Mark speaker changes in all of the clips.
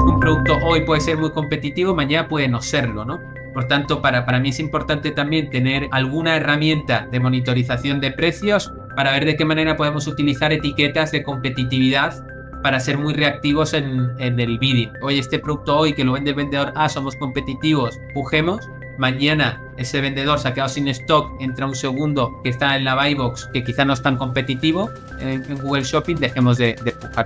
Speaker 1: un producto hoy puede ser muy competitivo, mañana puede no serlo, Por tanto, para, para mí es importante también tener alguna herramienta de monitorización de precios para ver de qué manera podemos utilizar etiquetas de competitividad para ser muy reactivos en, el bidding. Hoy este producto hoy que lo vende el vendedor A, somos competitivos, pujemos, mañana ese vendedor se ha quedado sin stock, entra un segundo que está en la buy box, que quizá no es tan competitivo en, Google Shopping, dejemos de,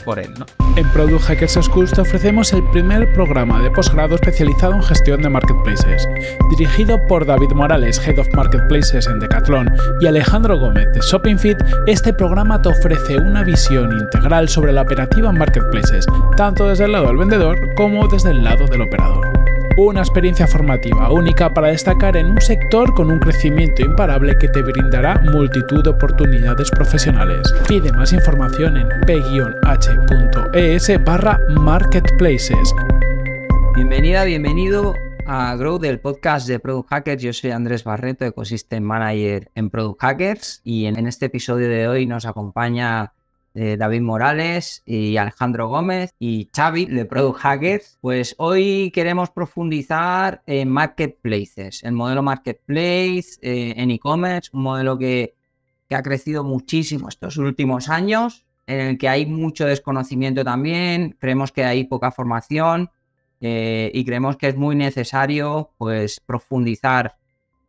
Speaker 1: por él.
Speaker 2: En Product Hackers
Speaker 3: Schools te ofrecemos el primer programa de posgrado especializado en gestión de marketplaces, dirigido por David Morales, Head of Marketplaces en Decathlon, y Alejandro Gómez de ShoppingFit. Este programa te ofrece una visión integral sobre la operativa en marketplaces, tanto desde el lado del vendedor como desde el lado del operador una experiencia formativa única para destacar en un sector con un crecimiento imparable que te brindará multitud de oportunidades profesionales. Pide más información en p-h.es barra marketplaces.
Speaker 2: Bienvenida, bienvenido a Grow del podcast de Product Hackers. Yo soy Andrés Barreto, Ecosystem Manager en Product Hackers y en este episodio de hoy nos acompaña eh, David Morales y Alejandro Gómez y Xavi de Product Hackers. Pues hoy queremos profundizar en marketplaces, el modelo marketplace eh, en e-commerce, un modelo que, ha crecido muchísimo estos últimos años, en el que hay mucho desconocimiento también, creemos que hay poca formación eh, y creemos que es muy necesario pues profundizar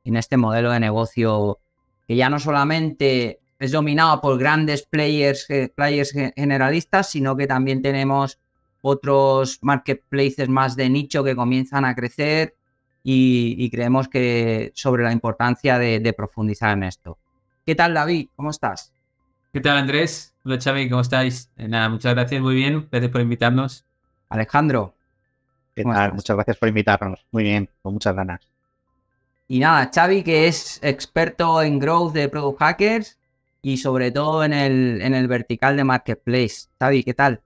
Speaker 2: en este modelo de negocio que ya no solamente es dominado por grandes players, eh, players generalistas, sino que también tenemos otros marketplaces más de nicho que comienzan a crecer y, creemos que sobre la importancia de, profundizar en esto. ¿Qué tal David? ¿Cómo estás?
Speaker 1: ¿Qué tal Andrés? Hola Xavi, ¿cómo estáis? Eh, nada, muchas gracias, muy bien, gracias por invitarnos. Alejandro.
Speaker 3: Muchas gracias por invitarnos, muy bien, con muchas ganas.
Speaker 2: Y nada, Xavi, que es experto en growth de Product Hackers, y sobre todo en el, en el vertical de Marketplace. David, ¿qué tal?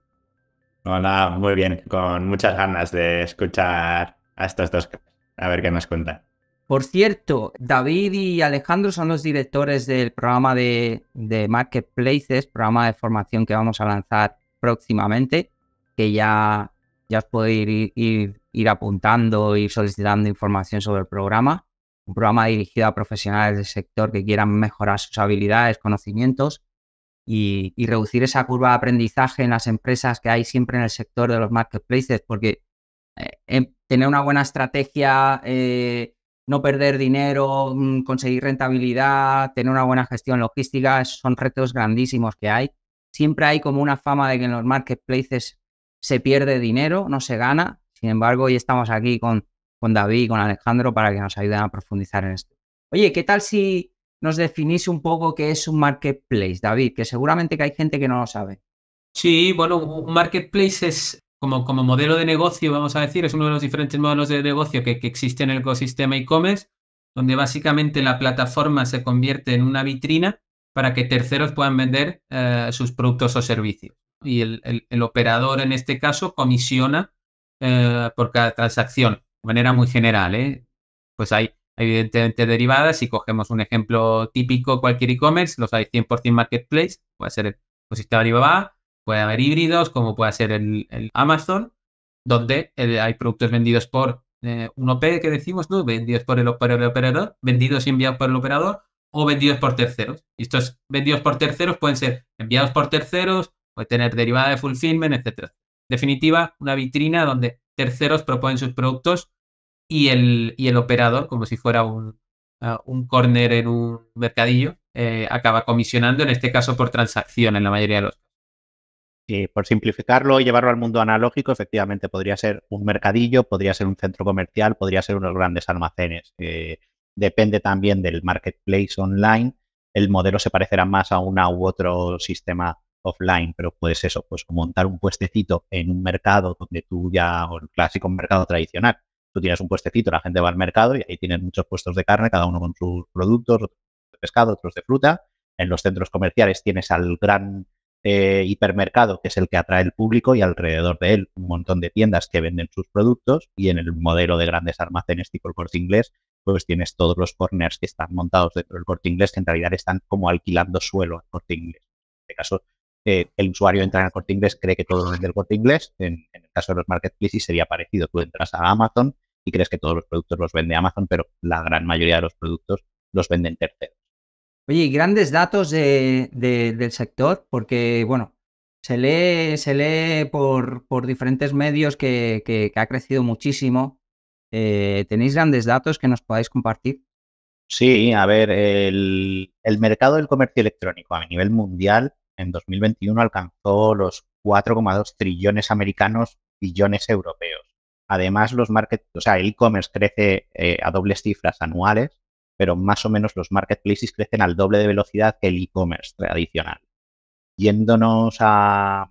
Speaker 2: Hola, muy
Speaker 4: bien, con muchas ganas de escuchar a estos dos, a ver qué nos cuentan.
Speaker 2: Por cierto, David y Alejandro son los directores del programa de, de, Marketplaces, programa de formación que vamos a lanzar próximamente, que ya, ya os podéis ir, ir, apuntando, y solicitando información sobre el programa programa dirigido a profesionales del sector que quieran mejorar sus habilidades, conocimientos y, reducir esa curva de aprendizaje en las empresas que hay siempre en el sector de los marketplaces, porque eh, em, tener una buena estrategia, eh, no perder dinero, mm, conseguir rentabilidad, tener una buena gestión logística, son retos grandísimos que hay. Siempre hay como una fama de que en los marketplaces se pierde dinero, no se gana. Sin embargo, hoy estamos aquí con con David y con Alejandro para que nos ayuden a profundizar en esto. Oye, ¿qué tal si nos definís un poco qué es un marketplace, David? Que seguramente que hay gente que no lo sabe. Sí, bueno, un marketplace es
Speaker 1: como, como modelo de negocio, vamos a decir, es uno de los diferentes modelos de negocio que, existe en el ecosistema e-commerce, donde básicamente la plataforma se convierte en una vitrina para que terceros puedan vender eh, sus productos o servicios. Y el, operador en este caso comisiona eh, por cada transacción. De manera muy general, ¿eh? Pues hay evidentemente derivadas. Si cogemos un ejemplo típico, cualquier e-commerce, los hay 100% marketplace, puede ser el de Alibaba, puede haber híbridos, como puede ser el, Amazon, donde eh, hay productos vendidos por eh, un OP que decimos, ¿no? Vendidos por el, operador, vendidos y enviados por el operador, o vendidos por terceros. Y estos vendidos por terceros pueden ser enviados por terceros, puede tener derivada de fulfillment, etcétera. Definitiva, una vitrina donde terceros proponen sus productos y el, operador, como si fuera un, ah, corner en un mercadillo, eh, acaba comisionando, en este caso por transacción en la mayoría de los
Speaker 3: casos. por simplificarlo y llevarlo al mundo analógico, efectivamente podría ser un mercadillo, podría ser un centro comercial, podría ser unos grandes almacenes. Eh, depende también del marketplace online. El modelo se parecerá más a una u otro sistema offline, pero puedes eso, pues montar un puestecito en un mercado donde tú ya, o el clásico mercado tradicional, tú tienes un puestecito, la gente va al mercado y ahí tienen muchos puestos de carne, cada uno con sus productos, otros de pescado, otros de fruta. En los centros comerciales tienes al gran eh, hipermercado, que es el que atrae el público, y alrededor de él un montón de tiendas que venden sus productos. Y en el modelo de grandes almacenes tipo el corte inglés, pues tienes todos los corners que están montados dentro del corte inglés, que en realidad están como alquilando suelo al corte inglés. En este caso, eh, el usuario entra en el corte inglés, cree que todo vende el corte inglés. En, el caso de los marketplaces sería parecido. Tú entras a Amazon y crees que todos los productos los vende Amazon, pero la gran mayoría de los productos los venden terceros.
Speaker 2: Oye, grandes datos de, del sector, porque, bueno, se lee, se lee por, por diferentes medios que, ha crecido muchísimo. Eh, ¿Tenéis grandes datos que nos podáis compartir?
Speaker 3: Sí, a ver, el, el mercado del comercio electrónico a nivel mundial en 2021 alcanzó los 4,2 trillones americanos, billones europeos. Además, los market, o sea, el e-commerce crece eh, a dobles cifras anuales, pero más o menos los marketplaces crecen al doble de velocidad que el e-commerce tradicional. Yéndonos a,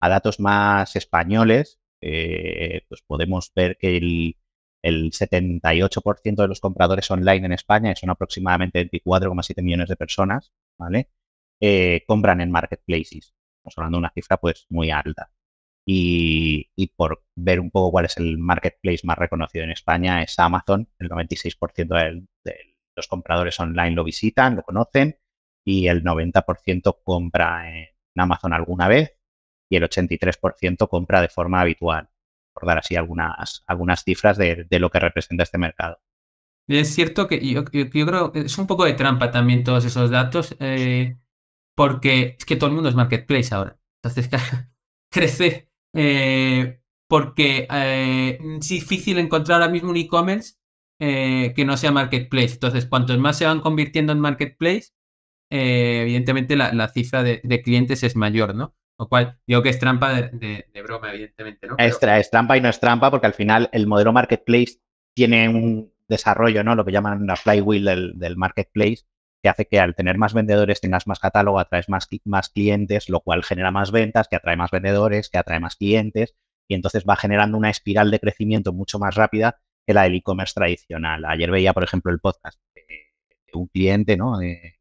Speaker 3: datos más españoles, eh, pues podemos ver que el, 78% de los compradores online en España, son aproximadamente 24,7 millones de personas, ¿vale? Eh, compran en marketplaces. Estamos hablando de una cifra pues muy alta. Y, por ver un poco cuál es el marketplace más reconocido en España, es Amazon. El 96% de los compradores online lo visitan, lo conocen y el 90% compra en Amazon alguna vez y el 83% compra de forma habitual, por dar así algunas, algunas cifras de, lo que representa este mercado.
Speaker 1: Es cierto que yo, creo que es un poco de trampa también todos esos datos. Eh, porque es que todo el mundo es marketplace ahora. Entonces, crecer. Eh, porque eh, es difícil encontrar ahora mismo un e-commerce eh, que no sea marketplace. Entonces, cuantos más se van convirtiendo en marketplace, evidentemente la, cifra de, clientes es mayor, ¿no? Lo cual digo que es trampa de, broma, evidentemente, ¿no? Es,
Speaker 3: trampa y no es trampa porque al final el modelo marketplace tiene un desarrollo, ¿no? Lo que llaman la flywheel del marketplace, que hace que al tener más vendedores tengas más catálogo, atraes más, más clientes, lo cual genera más ventas, que atrae más vendedores, que atrae más clientes, y entonces va generando una espiral de crecimiento mucho más rápida que la del e-commerce tradicional. Ayer veía, por ejemplo, el podcast de, un cliente, ¿no? De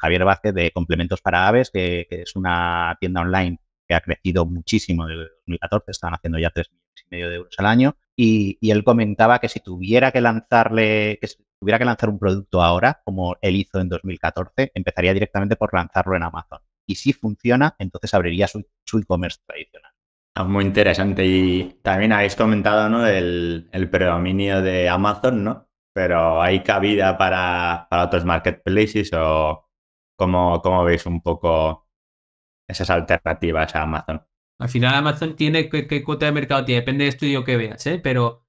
Speaker 3: Javier Vázquez de Complementos para Aves, que, es una tienda online que ha crecido muchísimo desde 2014, están haciendo ya tres millones y medio de euros al año, y, él comentaba que si tuviera que lanzarle, tuviera que lanzar un producto ahora, como él hizo en 2014, empezaría directamente por lanzarlo en Amazon. Y si funciona, entonces abriría su, e-commerce tradicional. Ah, muy interesante.
Speaker 4: Y también habéis comentado ¿no? el, predominio de Amazon, ¿no? Pero ¿hay cabida para, otros marketplaces o cómo, cómo veis un poco esas alternativas a Amazon?
Speaker 1: Al final Amazon tiene, ¿qué, cuota de mercado tiene? Depende del estudio que veas, ¿eh? Pero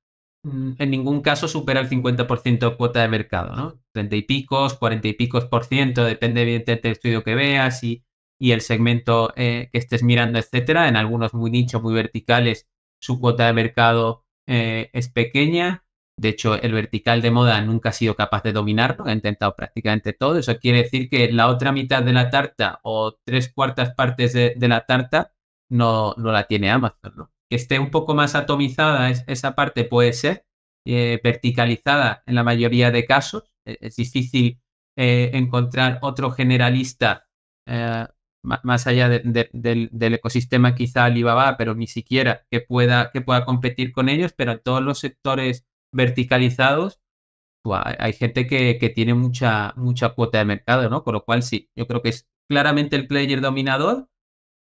Speaker 1: Mm. en ningún caso supera el 50% cuota de mercado, ¿no? 30 y picos, 40 y picos por ciento, depende evidentemente del estudio que veas y, el segmento eh, que estés mirando, etcétera. En algunos muy nichos, muy verticales, su cuota de mercado eh, es pequeña. De hecho, el vertical de moda nunca ha sido capaz de dominarlo, ha intentado prácticamente todo. Eso quiere decir que la otra mitad de la tarta o tres cuartas partes de, la tarta no, no la tiene Amazon, ¿no? que esté un poco más atomizada esa parte puede ser, eh, verticalizada en la mayoría de casos. E, es, difícil eh, encontrar otro generalista eh, más allá del, ecosistema quizá Alibaba, pero ni siquiera que pueda, que pueda competir con ellos, pero en todos los sectores verticalizados pues, hay gente que, que, tiene mucha, mucha cuota de mercado, ¿no? Con lo cual sí, yo creo que es claramente el player dominador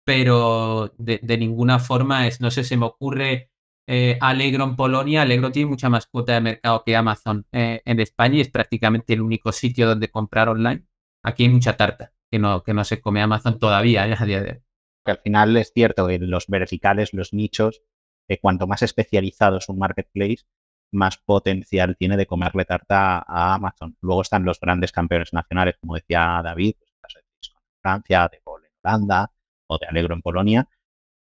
Speaker 1: pero de, ninguna forma es, no sé, se me ocurre eh, Allegro en Polonia, Allegro tiene mucha más cuota de mercado que Amazon eh, en España y es prácticamente el único sitio donde comprar online. Aquí hay mucha tarta que no, se come Amazon todavía ¿eh? a día de hoy.
Speaker 3: al final es cierto que los verticales, los nichos, eh, cuanto más especializado es un marketplace, más potencial tiene de comerle tarta a Amazon. Luego están los grandes campeones nacionales, como decía David, pues, Francia, de en Holanda, o de Alegro en Polonia,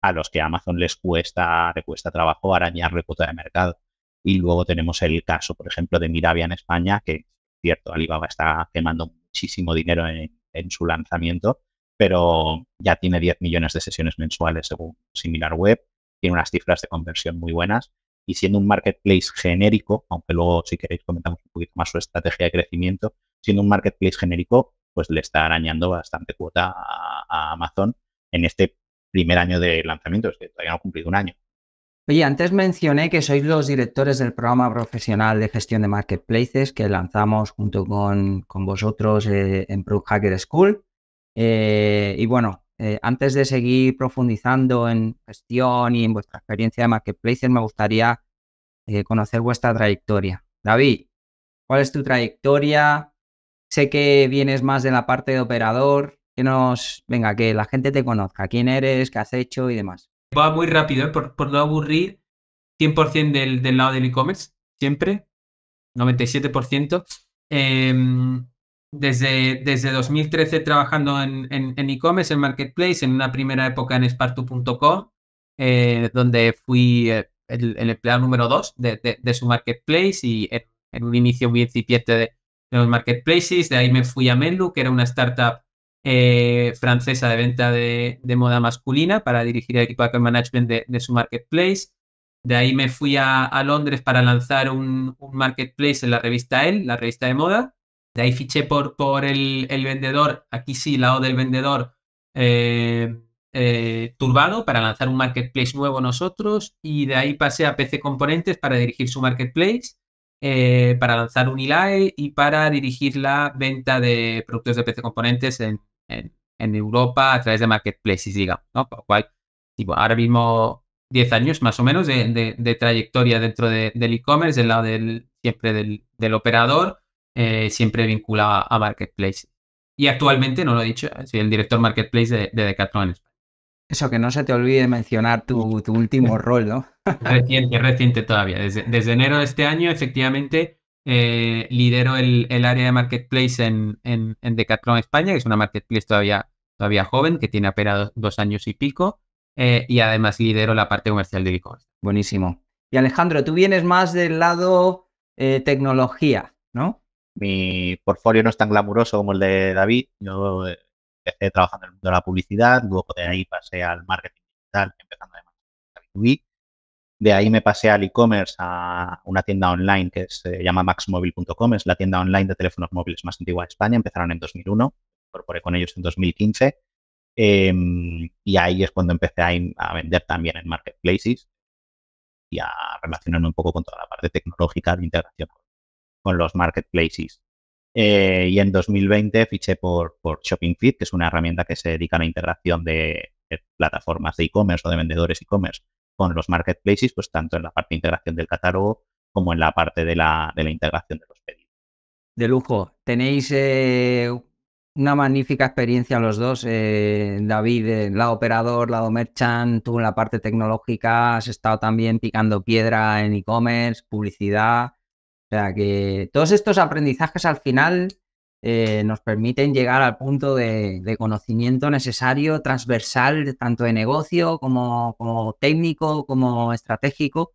Speaker 3: a los que a Amazon les cuesta, cuesta trabajo arañar cuota de mercado. Y luego tenemos el caso, por ejemplo, de Mirabia en España, que cierto, Alibaba está quemando muchísimo dinero en, su lanzamiento, pero ya tiene 10 millones de sesiones mensuales según similar web tiene unas cifras de conversión muy buenas y siendo un marketplace genérico, aunque luego si queréis comentamos un poquito más su estrategia de crecimiento, siendo un marketplace genérico, pues le está arañando bastante cuota a Amazon en este primer año de lanzamientos, que todavía no ha cumplido un año.
Speaker 2: Oye, antes mencioné que sois los directores del programa profesional de gestión de marketplaces que lanzamos junto con, vosotros eh, en Product Hacker School. Eh, y bueno, eh, antes de seguir profundizando en gestión y en vuestra experiencia de marketplaces, me gustaría conocer vuestra trayectoria. David, ¿cuál es tu trayectoria? Sé que vienes más de la parte de operador, que nos, venga, que la gente te conozca, quién eres, qué has hecho y demás.
Speaker 1: Va muy rápido, ¿eh? por, no aburrir, 100% del, lado del e-commerce, siempre, 97%. Em, desde, desde 2013 trabajando en e-commerce, en, Marketplace, en una primera época en Spartu.com, eh, donde fui eh, el, empleado número 2 de, su Marketplace y en, un inicio muy incipiente de, los Marketplaces. De ahí me fui a Melu, que era una startup eh, francesa de venta de, moda masculina para dirigir el equipo de management de, su marketplace. De ahí me fui a, Londres para lanzar un, marketplace en la revista El, la revista de moda. De ahí fiché por, por el, vendedor, aquí sí, lado del vendedor, eh, eh, Turbado, para lanzar un marketplace nuevo nosotros. Y de ahí pasé a PC Componentes para dirigir su marketplace. para lanzar un ILAE y para dirigir la venta de productos de PC Componentes en, en, Europa a través de marketplaces, digamos, ¿no? lo cual, tipo, ahora mismo 10 años más o menos de, trayectoria dentro del e-commerce, del lado del, siempre del, operador, eh, siempre vinculado a, marketplace. Y actualmente, no lo he dicho, soy el director marketplace de, de Decathlon
Speaker 2: Eso, que no se te olvide mencionar tu, último rol, ¿no?
Speaker 1: reciente, reciente todavía. Desde, desde, enero de este año, efectivamente, eh, lidero el, área de marketplace en, en, Decathlon España, que es una marketplace todavía, todavía joven, que tiene apenas dos, años y pico, eh, y además lidero la parte comercial de e-commerce. Buenísimo.
Speaker 2: Y Alejandro, tú vienes más del lado eh, tecnología, ¿no?
Speaker 3: Mi portfolio no es tan glamuroso como el de David. Yo empecé trabajando en el mundo de la publicidad, luego de ahí pasé al marketing digital, empezando además a b de ahí me pasé al e-commerce, a una tienda online que se llama maxmobile.com, es la tienda online de teléfonos móviles más antigua de España. Empezaron en 2001, incorporé con ellos en 2015. Em, y ahí es cuando empecé a, vender también en marketplaces y a relacionarme un poco con toda la parte tecnológica de integración con los marketplaces. Eh, y en 2020 fiché por, por Shopping Fit, que es una herramienta que se dedica a la integración de plataformas de e-commerce o de vendedores e-commerce con los marketplaces, pues tanto en la parte de integración del catálogo como en la parte de la, de la integración de los pedidos.
Speaker 2: De lujo. Tenéis eh, una magnífica experiencia los dos, eh, David, el eh, lado operador, lado merchant, tú en la parte tecnológica, has estado también picando piedra en e-commerce, publicidad. O sea que todos estos aprendizajes al final eh, nos permiten llegar al punto de, conocimiento necesario, transversal, tanto de negocio como, técnico, como estratégico,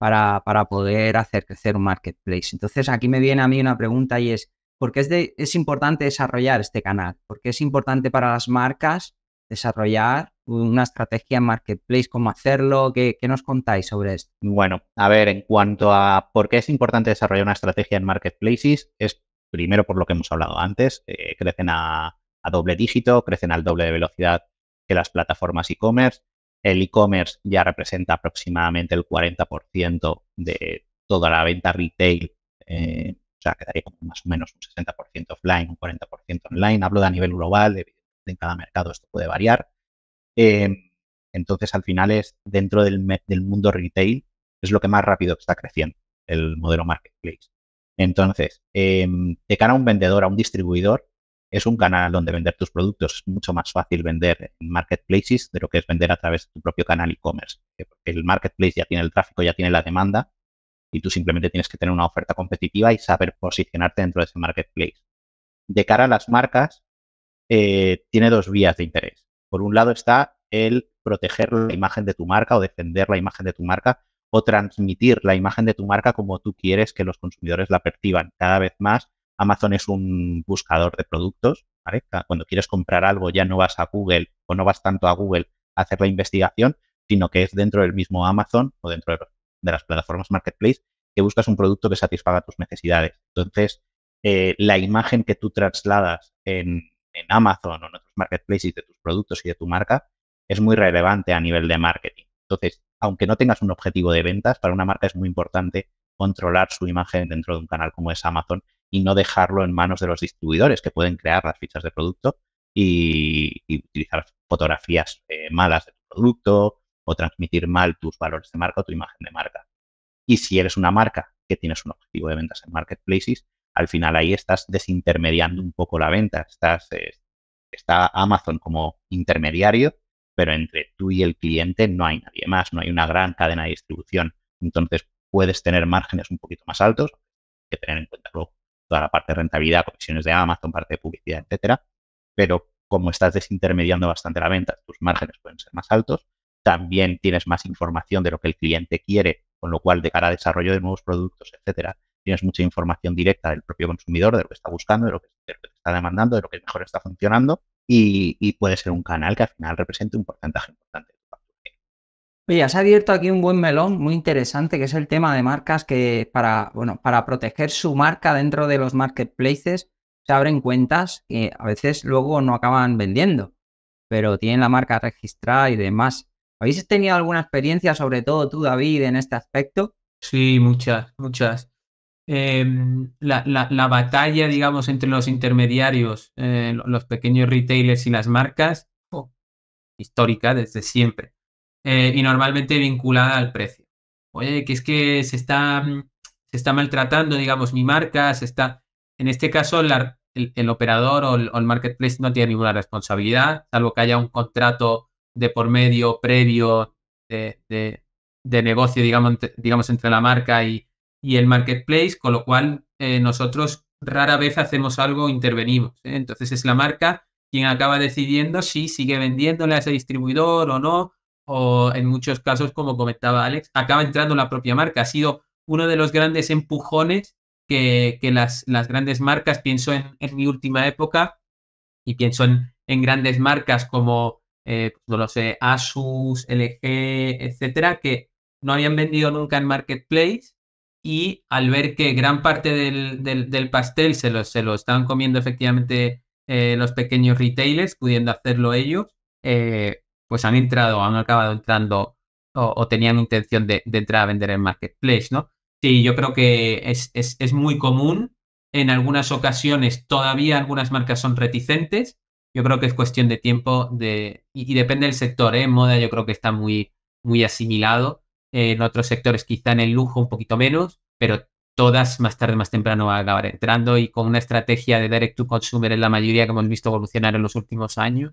Speaker 2: para, para, poder hacer crecer un marketplace. Entonces aquí me viene a mí una pregunta y es, ¿por qué es, es importante desarrollar este canal? ¿Por qué es importante para las marcas desarrollar una estrategia en marketplace, cómo hacerlo, ¿Qué, ¿qué, nos contáis sobre esto?
Speaker 3: Bueno, a ver, en cuanto a por qué es importante desarrollar una estrategia en marketplaces, es primero por lo que hemos hablado antes, eh, crecen a, doble dígito, crecen al doble de velocidad que las plataformas e-commerce. El e-commerce ya representa aproximadamente el 40% de toda la venta retail, eh, o sea, quedaría como más o menos un 60% offline, un 40% online. Hablo de a nivel global, en cada mercado esto puede variar. Em, entonces, al final es dentro del mundo retail, es lo que más rápido está creciendo el modelo marketplace. Entonces, em, de cara a un vendedor, a un distribuidor, es un canal donde vender tus productos. Es mucho más fácil vender en marketplaces de lo que es vender a través de tu propio canal e-commerce. El marketplace ya tiene el tráfico, ya tiene la demanda y tú simplemente tienes que tener una oferta competitiva y saber posicionarte dentro de ese marketplace. De cara a las marcas, eh, tiene dos vías de interés. Por un lado está el proteger la imagen de tu marca o defender la imagen de tu marca o transmitir la imagen de tu marca como tú quieres que los consumidores la perciban. Cada vez más Amazon es un buscador de productos. ¿vale? Cuando quieres comprar algo ya no vas a Google o no vas tanto a Google a hacer la investigación, sino que es dentro del mismo Amazon o dentro de las plataformas Marketplace que buscas un producto que satisfaga tus necesidades. Entonces, eh, la imagen que tú trasladas en, en Amazon o en otros marketplaces de tus productos y de tu marca es muy relevante a nivel de marketing. Entonces, aunque no tengas un objetivo de ventas, para una marca es muy importante controlar su imagen dentro de un canal como es Amazon y no dejarlo en manos de los distribuidores que pueden crear las fichas de producto y, utilizar fotografías eh, malas del producto o transmitir mal tus valores de marca o tu imagen de marca. Y si eres una marca que tienes un objetivo de ventas en marketplaces, al final ahí estás desintermediando un poco la venta. Estás, eh, está Amazon como intermediario pero entre tú y el cliente no hay nadie más, no hay una gran cadena de distribución. Entonces puedes tener márgenes un poquito más altos, que tener en cuenta luego toda la parte de rentabilidad, comisiones de Amazon, parte de publicidad, etcétera. Pero como estás desintermediando bastante la venta, tus márgenes pueden ser más altos. También tienes más información de lo que el cliente quiere, con lo cual de cara a desarrollo de nuevos productos, etcétera, tienes mucha información directa del propio consumidor, de lo que está buscando, de lo que está demandando, de lo que mejor está funcionando y, puede ser un canal que al final represente un porcentaje importante.
Speaker 2: Oye, has abierto aquí un buen melón muy interesante, que es el tema de marcas que para, bueno, para proteger su marca dentro de los marketplaces se abren cuentas que a veces luego no acaban vendiendo, pero tienen la marca registrada y demás. ¿Habéis tenido alguna experiencia, sobre todo tú, David, en este aspecto? Sí, muchas, muchas. Em, la,
Speaker 1: batalla, digamos, entre los intermediarios, eh, los pequeños retailers y las marcas, oh, histórica desde siempre, eh, y normalmente vinculada al precio. Oye, que es que se está, mm, se está maltratando, digamos, mi marca, se está... En este caso, el, operador o el, marketplace no tiene ninguna responsabilidad, salvo que haya un contrato de por medio previo de, de, negocio, digamos, digamos, entre la marca y, y el marketplace, con lo cual eh, nosotros rara vez hacemos algo intervenimos. ¿eh? Entonces es la marca quien acaba decidiendo si sigue vendiéndole a ese distribuidor o no, o en muchos casos, como comentaba Alex, acaba entrando la propia marca. Ha sido uno de los grandes empujones que, las, grandes marcas, pienso en, mi última época y pienso en, grandes marcas como, eh, pues, no sé, Asus, LG, etcétera, que no habían vendido nunca en Marketplace y al ver que gran parte del, pastel se lo, se lo estaban comiendo efectivamente eh, los pequeños retailers, pudiendo hacerlo ellos, eh, pues han entrado, han acabado entrando o, tenían intención de, entrar a vender en marketplace, ¿no? Sí, yo creo que es, muy común. En algunas ocasiones todavía algunas marcas son reticentes, yo creo que es cuestión de tiempo de, y, depende del sector, ¿eh? En moda yo creo que está muy, muy asimilado en otros sectores quizá en el lujo un poquito menos, pero todas más tarde, más temprano van a acabar entrando y con una estrategia de direct to consumer en la mayoría que hemos visto evolucionar en los últimos años,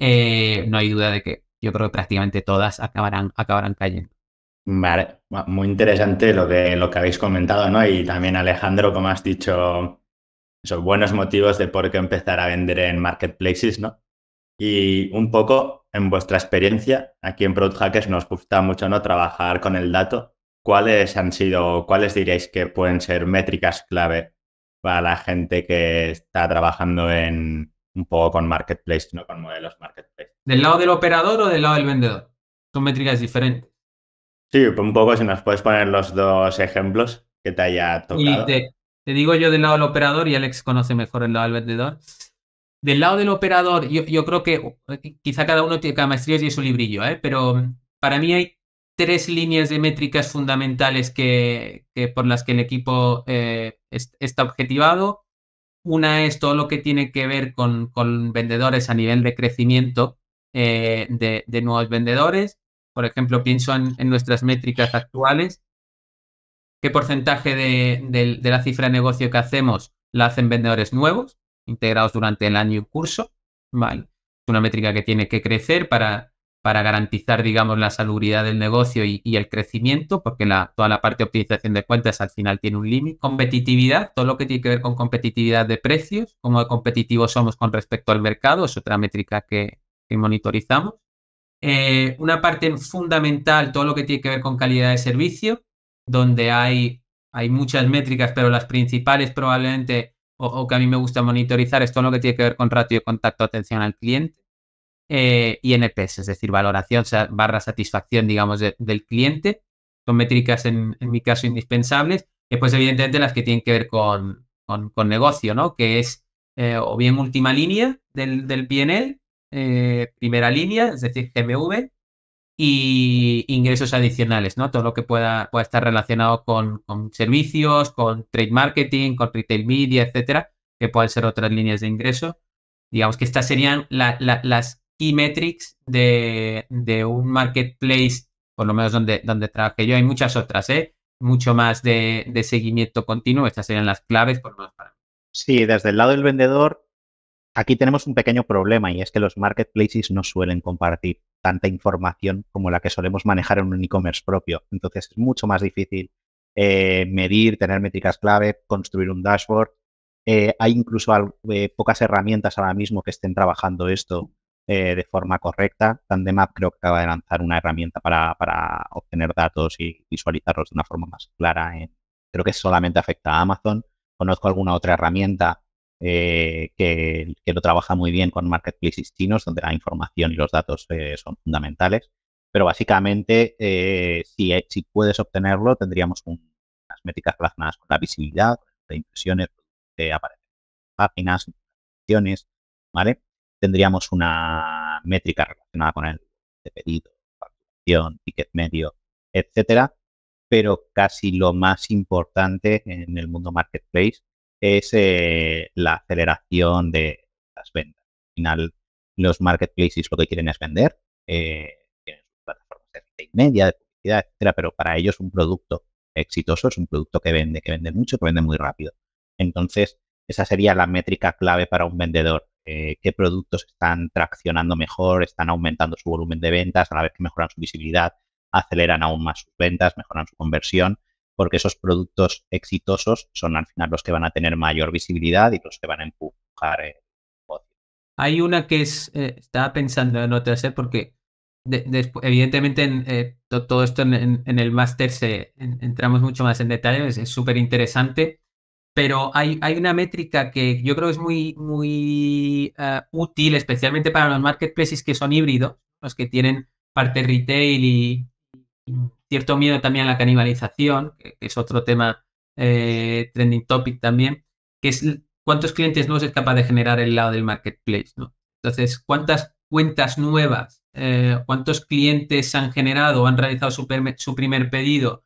Speaker 1: eh, no hay duda de que yo creo que prácticamente todas acabarán, acabarán cayendo. Vale, muy
Speaker 4: interesante lo que, lo que habéis comentado, ¿no? Y también Alejandro, como has dicho, son buenos motivos de por qué empezar a vender en marketplaces, ¿no? Y un poco en vuestra experiencia, aquí en Product Hackers nos gusta mucho ¿no? trabajar con el dato. ¿Cuáles han sido, cuáles diríais que pueden ser métricas clave para la gente que está trabajando en un poco con marketplace, no con modelos
Speaker 1: marketplace? ¿Del lado del operador o del lado del vendedor? Son métricas diferentes.
Speaker 4: Sí, un poco si nos puedes poner los dos ejemplos que te haya tocado. Y te,
Speaker 1: te digo yo del lado del operador y Alex conoce mejor el lado del vendedor. Del lado del operador, yo, yo creo que eh, quizá cada uno, tiene cada maestría y su librillo, ¿eh? pero mm, para mí hay tres líneas de métricas fundamentales que, por las que el equipo eh, está objetivado. Una es todo lo que tiene que ver con, vendedores a nivel de crecimiento de, nuevos vendedores. Por ejemplo, pienso en, nuestras métricas actuales. ¿Qué porcentaje de, la cifra de negocio que hacemos la hacen vendedores nuevos? integrados durante el año y curso. ¿vale? Es una métrica que tiene que crecer para, para garantizar, digamos, la salubridad del negocio y, el crecimiento, porque la, toda la parte de optimización de cuentas al final tiene un límite. Competitividad, todo lo que tiene que ver con competitividad de precios, cómo competitivos somos con respecto al mercado, es otra métrica que, monitorizamos. Eh, una parte fundamental, todo lo que tiene que ver con calidad de servicio, donde hay, hay muchas métricas, pero las principales probablemente o, que a mí me gusta monitorizar es todo lo que tiene que ver con ratio de contacto atención al cliente y eh, NPS, es decir, valoración barra satisfacción, digamos, del cliente. Son métricas, en, mi caso, indispensables. Después, evidentemente, las que tienen que ver con, negocio, ¿no? Que es eh, o bien última línea del, del PNL, eh, primera línea, es decir, GMV, y ingresos adicionales, ¿no? Todo lo que pueda, estar relacionado con, servicios, con trade marketing, con retail media, etcétera, que pueden ser otras líneas de ingreso. Digamos que estas serían las key metrics de, un marketplace, por lo menos donde, donde trabajé yo. Hay muchas otras, ¿eh? Mucho más de, de seguimiento continuo. Estas serían las claves, por lo menos para mí.
Speaker 3: Sí, desde el lado del vendedor, Aquí tenemos un pequeño problema y es que los marketplaces no suelen compartir tanta información como la que solemos manejar en un e-commerce propio. Entonces es mucho más difícil eh, medir, tener métricas clave, construir un dashboard. Eh, hay incluso eh, pocas herramientas ahora mismo que estén trabajando esto de forma correcta. Tandemap creo que acaba de lanzar una herramienta para obtener datos y visualizarlos de una forma más clara. Creo que solamente afecta a Amazon. Conozco alguna otra herramienta eh, que, lo trabaja muy bien con marketplaces chinos, donde la información y los datos eh, son fundamentales. Pero básicamente, eh, si, si, puedes obtenerlo, tendríamos unas métricas relacionadas con la visibilidad, de impresiones, de aparecer páginas, impresiones, ¿vale? Tendríamos una métrica relacionada con el de pedido, facturación, ticket medio, etcétera. Pero casi lo más importante en el mundo marketplace es eh, la aceleración de las ventas. Al final, los marketplaces lo que quieren es vender, eh, tienen sus plataformas de media, de publicidad, etcétera, pero para ellos un producto exitoso es un producto que vende, que vende mucho, que vende muy rápido. Entonces, esa sería la métrica clave para un vendedor. Eh, qué productos están traccionando mejor, están aumentando su volumen de ventas, a la vez que mejoran su visibilidad, aceleran aún más sus ventas, mejoran su conversión porque esos productos exitosos son al final los que van a tener mayor visibilidad y los que van a empujar el negocio.
Speaker 1: Hay una que es, eh, estaba pensando en otra ¿eh? porque evidentemente todo esto en, el máster entramos mucho más en detalle, es súper interesante, pero hay, hay, una métrica que yo creo que es muy, muy eh, útil, especialmente para los marketplaces que son híbridos, los que tienen parte retail y cierto miedo también a la canibalización, que es otro tema eh, trending topic también, que es cuántos clientes nuevos es capaz de generar el lado del marketplace, ¿no? Entonces, cuántas cuentas nuevas, eh, cuántos clientes han generado o han realizado su, primer pedido,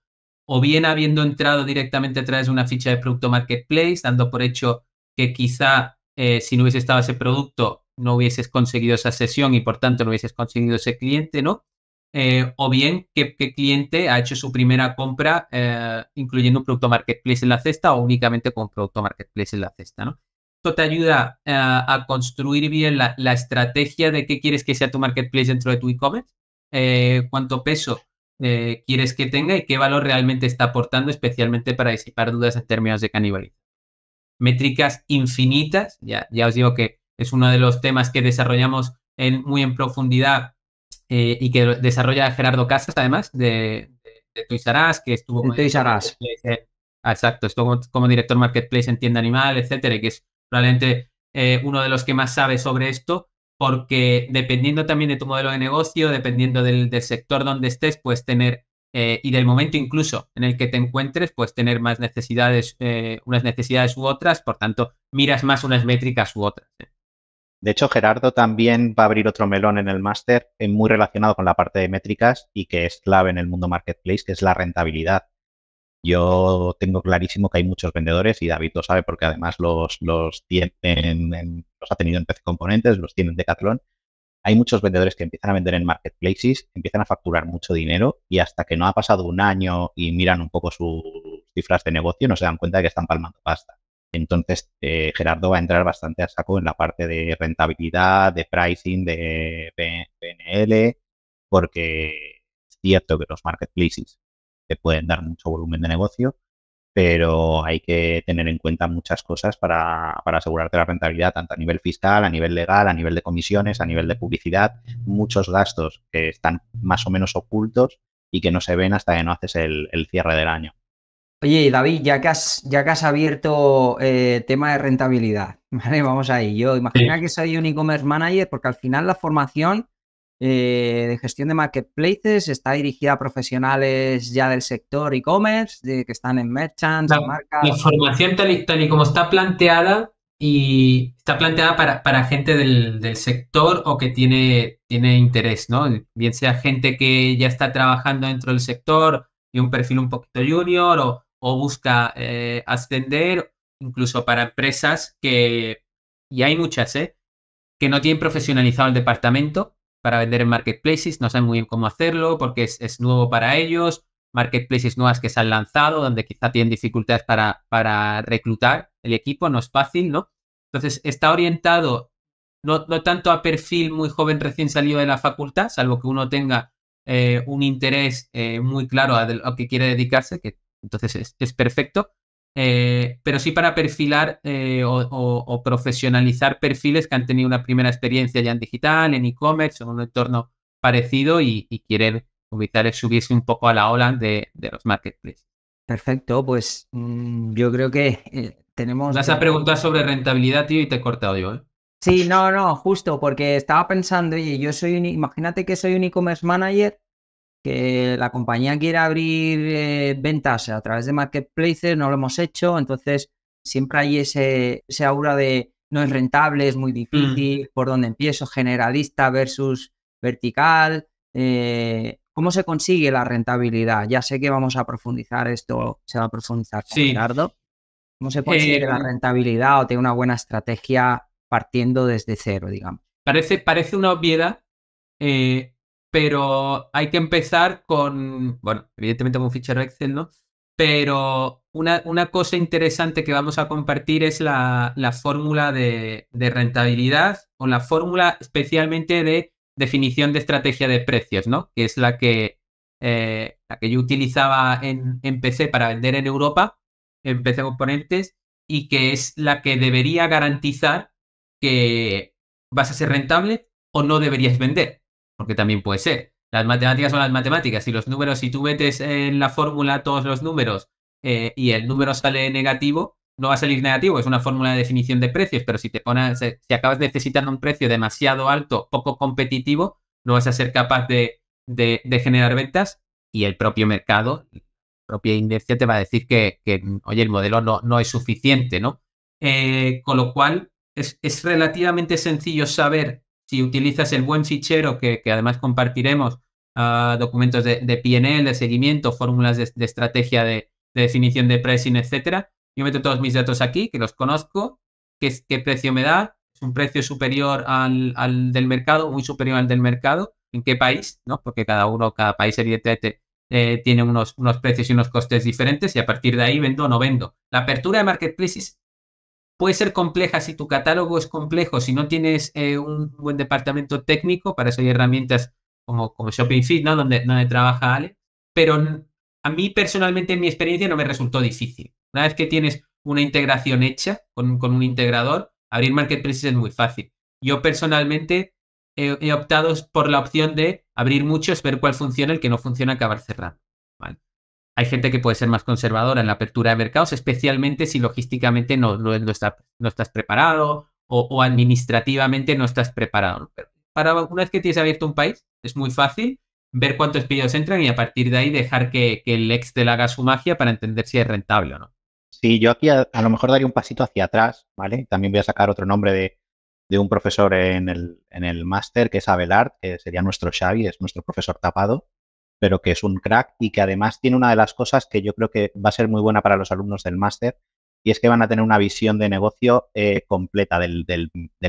Speaker 1: o bien habiendo entrado directamente a través de una ficha de producto marketplace, dando por hecho que quizá eh, si no hubiese estado ese producto, no hubieses conseguido esa sesión y por tanto no hubieses conseguido ese cliente, ¿no? Eh, o bien qué, cliente ha hecho su primera compra eh, incluyendo un producto marketplace en la cesta o únicamente con producto marketplace en la cesta, Esto te ayuda eh, a construir bien la, estrategia de qué quieres que sea tu marketplace dentro de tu e-commerce, cuánto peso quieres que tenga y qué valor realmente está aportando, especialmente para disipar dudas en términos de canibalismo. Métricas infinitas, ya, ya os digo que es uno de los temas que desarrollamos en, muy en profundidad eh, y que desarrolla Gerardo Casas, además, de, de, que estuvo como, eh, exacto, estuvo como, director Marketplace en Tienda Animal, etcétera, y que es probablemente eh, uno de los que más sabe sobre esto, porque dependiendo también de tu modelo de negocio, dependiendo del, del sector donde estés, puedes tener, y del momento incluso en el que te encuentres, puedes tener más necesidades, unas necesidades u otras, por tanto, miras más unas métricas u otras.
Speaker 3: De hecho, Gerardo también va a abrir otro melón en el máster eh, muy relacionado con la parte de métricas y que es clave en el mundo marketplace, que es la rentabilidad. Yo tengo clarísimo que hay muchos vendedores y David lo sabe porque además los, tienen, los ha tenido en PC Componentes, los tienen en Decathlon. Hay muchos vendedores que empiezan a vender en marketplaces, empiezan a facturar mucho dinero y hasta que no ha pasado un año y miran un poco sus cifras de negocio no se dan cuenta de que están palmando pasta. Entonces, eh, Gerardo va a entrar bastante a saco en la parte de rentabilidad, de pricing, de PNL, porque es cierto que los marketplaces te pueden dar mucho volumen de negocio, pero hay que tener en cuenta muchas cosas para, asegurarte la rentabilidad, tanto a nivel fiscal, a nivel legal, a nivel de comisiones, a nivel de publicidad, muchos gastos que están más o menos ocultos y que no se ven hasta que no haces el cierre del año.
Speaker 2: Oye, David, ya que has, ya que has abierto eh, tema de rentabilidad, ¿vale? Vamos ahí. Yo imagina que soy un e-commerce manager, porque al final la formación eh, de gestión de marketplaces está dirigida a profesionales ya del sector e-commerce, que están en merchants, la, en marcas. La
Speaker 1: formación tal y, tal y, como está planteada y está planteada para, para gente del, del, sector o que tiene, tiene interés, ¿no? Bien sea gente que ya está trabajando dentro del sector y un perfil un poquito junior o o busca eh, ascender, incluso para empresas que, y hay muchas, ¿eh? que no tienen profesionalizado el departamento para vender en marketplaces, no saben muy bien cómo hacerlo porque es, nuevo para ellos, marketplaces nuevas que se han lanzado, donde quizá tienen dificultades para, para reclutar el equipo, no es fácil, ¿no? Entonces está orientado no, tanto a perfil muy joven recién salido de la facultad, salvo que uno tenga eh, un interés eh, muy claro a, lo que quiere dedicarse, que entonces es, perfecto, eh, pero sí para perfilar eh, o, profesionalizar perfiles que han tenido una primera experiencia ya en digital, en e-commerce, en un entorno parecido y, quieren evitar el subirse un poco a la ola de,
Speaker 2: los marketplaces. Perfecto, pues mm, yo creo que eh, tenemos... Vas a preguntado
Speaker 1: sobre rentabilidad, tío, y te he cortado yo. ¿eh?
Speaker 2: Sí, no, no, justo, porque estaba pensando, oye, yo soy imagínate que soy un e-commerce manager que la compañía quiere abrir eh, ventas a través de marketplaces, no lo hemos hecho, entonces siempre hay ese, aura de no es rentable, es muy mm. difícil, por dónde empiezo, generalista versus vertical. Eh, ¿Cómo se consigue la rentabilidad? Ya sé que vamos a profundizar esto, se va a profundizar ¿Cómo se consigue la em. rentabilidad o tiene una buena estrategia partiendo desde cero, digamos?
Speaker 1: Parece, parece una obviedad, eh, pero hay que empezar con, bueno, evidentemente con un fichero Excel, ¿no? Pero una, cosa interesante que vamos a compartir es la, fórmula de, rentabilidad o la fórmula especialmente de definición de estrategia de precios, ¿no? Que es la que, eh, la que yo utilizaba en, en PC para vender en Europa, en PC Componentes, y que es la que debería garantizar que vas a ser rentable o no deberías vender también puede ser. Las matemáticas son las matemáticas. y los números, si tú metes en la fórmula todos los números eh, y el número sale negativo, no va a salir negativo. Es una fórmula de definición de precios, pero si te pones, eh, si acabas necesitando un precio demasiado alto, poco competitivo, no vas a ser capaz de, generar ventas y el propio mercado, propia inercia te va a decir que, oye, el modelo no, no es suficiente, ¿no? Eh, con lo cual, es, es relativamente sencillo saber si utilizas el buen fichero que, además compartiremos, ah, documentos de, PNL, de seguimiento, fórmulas de, estrategia de, definición de pricing, etcétera. Yo meto todos mis datos aquí, que los conozco, qué, precio me da, es un precio superior al, del mercado, muy superior al del mercado, en qué país, ¿no? Porque cada uno, cada país evidentemente eh, tiene unos, unos precios y unos costes diferentes y a partir de ahí vendo o no vendo. La apertura de marketplaces puede ser compleja si tu catálogo es complejo, si no tienes eh, un buen departamento técnico, para eso hay herramientas como, como Shopping Feed, ¿no? Donde, trabaja Ale, pero a mí personalmente en mi experiencia no me resultó difícil. Una vez que tienes una integración hecha con, un integrador, abrir marketplaces es muy fácil. Yo personalmente he, optado por la opción de abrir muchos, ver cuál funciona, el que no funciona, acabar cerrando. ¿vale? Hay gente que puede ser más conservadora en la apertura de mercados, especialmente si logísticamente no, no, estás preparado o, administrativamente no estás preparado. para una vez que tienes abierto un país, es muy fácil ver cuántos pillos entran y a partir de ahí dejar que, que el Excel haga su magia para entender si es rentable o no.
Speaker 3: Sí, yo aquí a, lo mejor daría un pasito hacia atrás, ¿vale? También voy a sacar otro nombre de, un profesor en el, en el máster, que es Abelard, que sería nuestro Xavi, es nuestro profesor tapado, pero que es un crack y que además tiene una de las cosas que yo creo que va a ser muy buena para los alumnos del máster, y es que van a tener una visión de negocio eh, completa del,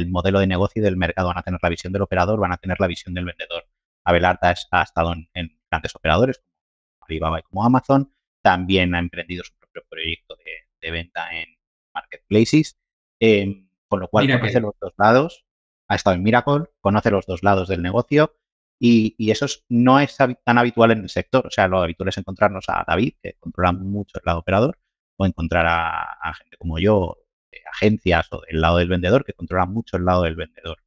Speaker 3: modelo de negocio y del mercado. Van a tener la visión del operador, van a tener la visión del vendedor. Abelarda ha estado en, grandes operadores como Alibaba y como Amazon. También ha emprendido su propio proyecto de, venta en marketplaces. Eh, con lo cual conoce los dos lados. Ha estado en Miracle, conoce los dos lados del negocio y, y, eso no es tan habitual en el sector. O sea, lo habitual es encontrarnos a David, que controla mucho el lado operador, o encontrar a, gente como yo, agencias o del lado del vendedor, que controla mucho el lado del vendedor.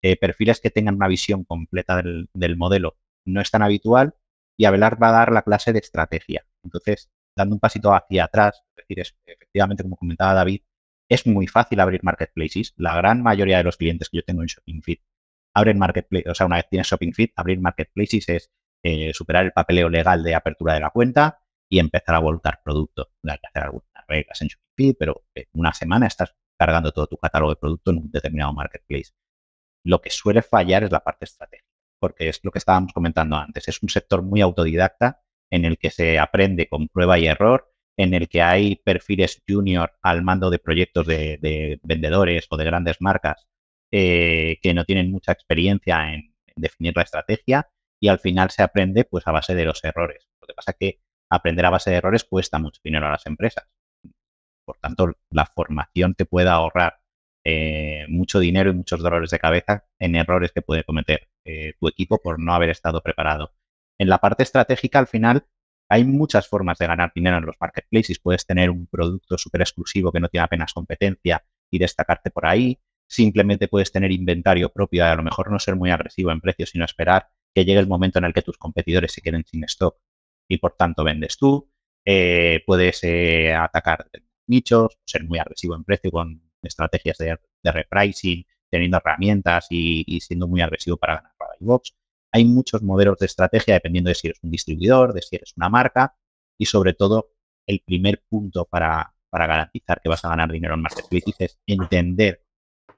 Speaker 3: Eh, perfiles que tengan una visión completa del, modelo no es tan habitual y Avelar va a dar la clase de estrategia. Entonces, dando un pasito hacia atrás, es decir, efectivamente, como comentaba David, es muy fácil abrir marketplaces. La gran mayoría de los clientes que yo tengo en Shopping abren marketplace, o sea, una vez tienes Shopping Feed, abrir marketplaces es eh, superar el papeleo legal de apertura de la cuenta y empezar a volcar productos. Hay que hacer algunas reglas en Shopping pero una semana estás cargando todo tu catálogo de producto en un determinado marketplace. Lo que suele fallar es la parte estratégica, porque es lo que estábamos comentando antes. Es un sector muy autodidacta en el que se aprende con prueba y error, en el que hay perfiles junior al mando de proyectos de vendedores o de grandes marcas eh, que no tienen mucha experiencia en, definir la estrategia y al final se aprende pues a base de los errores. Lo que pasa es que aprender a base de errores cuesta mucho dinero a las empresas. Por tanto, la formación te puede ahorrar eh, mucho dinero y muchos dolores de cabeza en errores que puede cometer eh, tu equipo por no haber estado preparado. En la parte estratégica, al final, hay muchas formas de ganar dinero en los marketplaces. Puedes tener un producto súper exclusivo que no tiene apenas competencia y destacarte por ahí simplemente puedes tener inventario propio, a lo mejor no ser muy agresivo en precios, sino esperar que llegue el momento en el que tus competidores se queden sin stock y por tanto vendes tú. Eh, puedes eh, atacar nichos, ser muy agresivo en precio con estrategias de, repricing, teniendo herramientas y, siendo muy agresivo para ganar para box. Hay muchos modelos de estrategia dependiendo de si eres un distribuidor, de si eres una marca y sobre todo el primer punto para, para garantizar que vas a ganar dinero en marketplaces es entender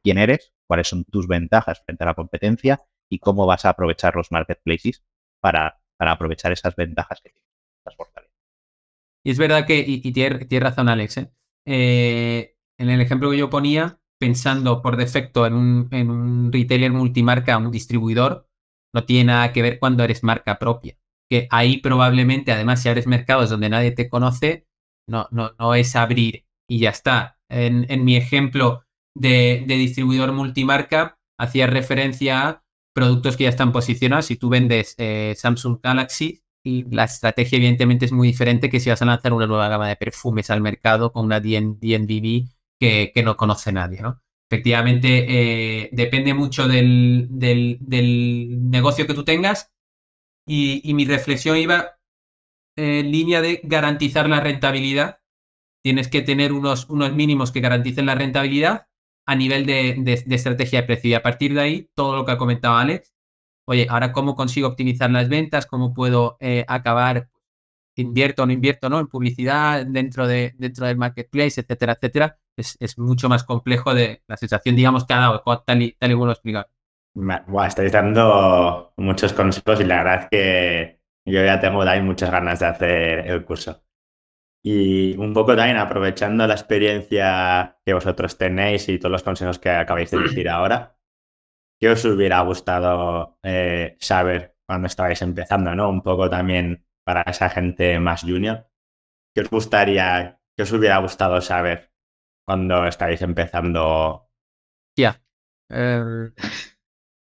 Speaker 3: quién eres, cuáles son tus ventajas frente a la competencia y cómo vas a aprovechar los marketplaces para, aprovechar esas ventajas que tienes,
Speaker 1: Y es verdad que, y, tienes tiene razón Alex, ¿eh? Eh, en el ejemplo que yo ponía, pensando por defecto en un, en retailer multimarca, un distribuidor, no tiene nada que ver cuando eres marca propia. Que ahí probablemente, además, si abres mercados donde nadie te conoce, no, no, es abrir y ya está. En, en mi ejemplo, de, distribuidor multimarca hacía referencia a productos que ya están posicionados. Si tú vendes eh, Samsung Galaxy, y la estrategia evidentemente es muy diferente que si vas a lanzar una nueva gama de perfumes al mercado con una DNDB que, no conoce nadie, ¿no? Efectivamente, eh, depende mucho del, negocio que tú tengas y, y mi reflexión iba en línea de garantizar la rentabilidad. Tienes que tener unos, unos mínimos que garanticen la rentabilidad a nivel de, estrategia de precio. Y a partir de ahí, todo lo que ha comentado Alex, oye, ahora cómo consigo optimizar las ventas, cómo puedo eh, acabar, invierto o no invierto, ¿no? En publicidad, dentro, de, dentro del marketplace, etcétera, etcétera. Es, mucho más complejo de la sensación, digamos, que ha dado, tal y, bueno y
Speaker 4: como estáis dando muchos consejos y la verdad es que yo ya tengo ahí muchas ganas de hacer el curso. Y un poco también aprovechando la experiencia que vosotros tenéis y todos los consejos que acabáis de decir ahora, ¿qué os hubiera gustado eh, saber cuando estabais empezando, ¿no? Un poco también para esa gente más junior. ¿Qué os gustaría, qué os hubiera gustado saber cuando estáis empezando?
Speaker 1: Ya.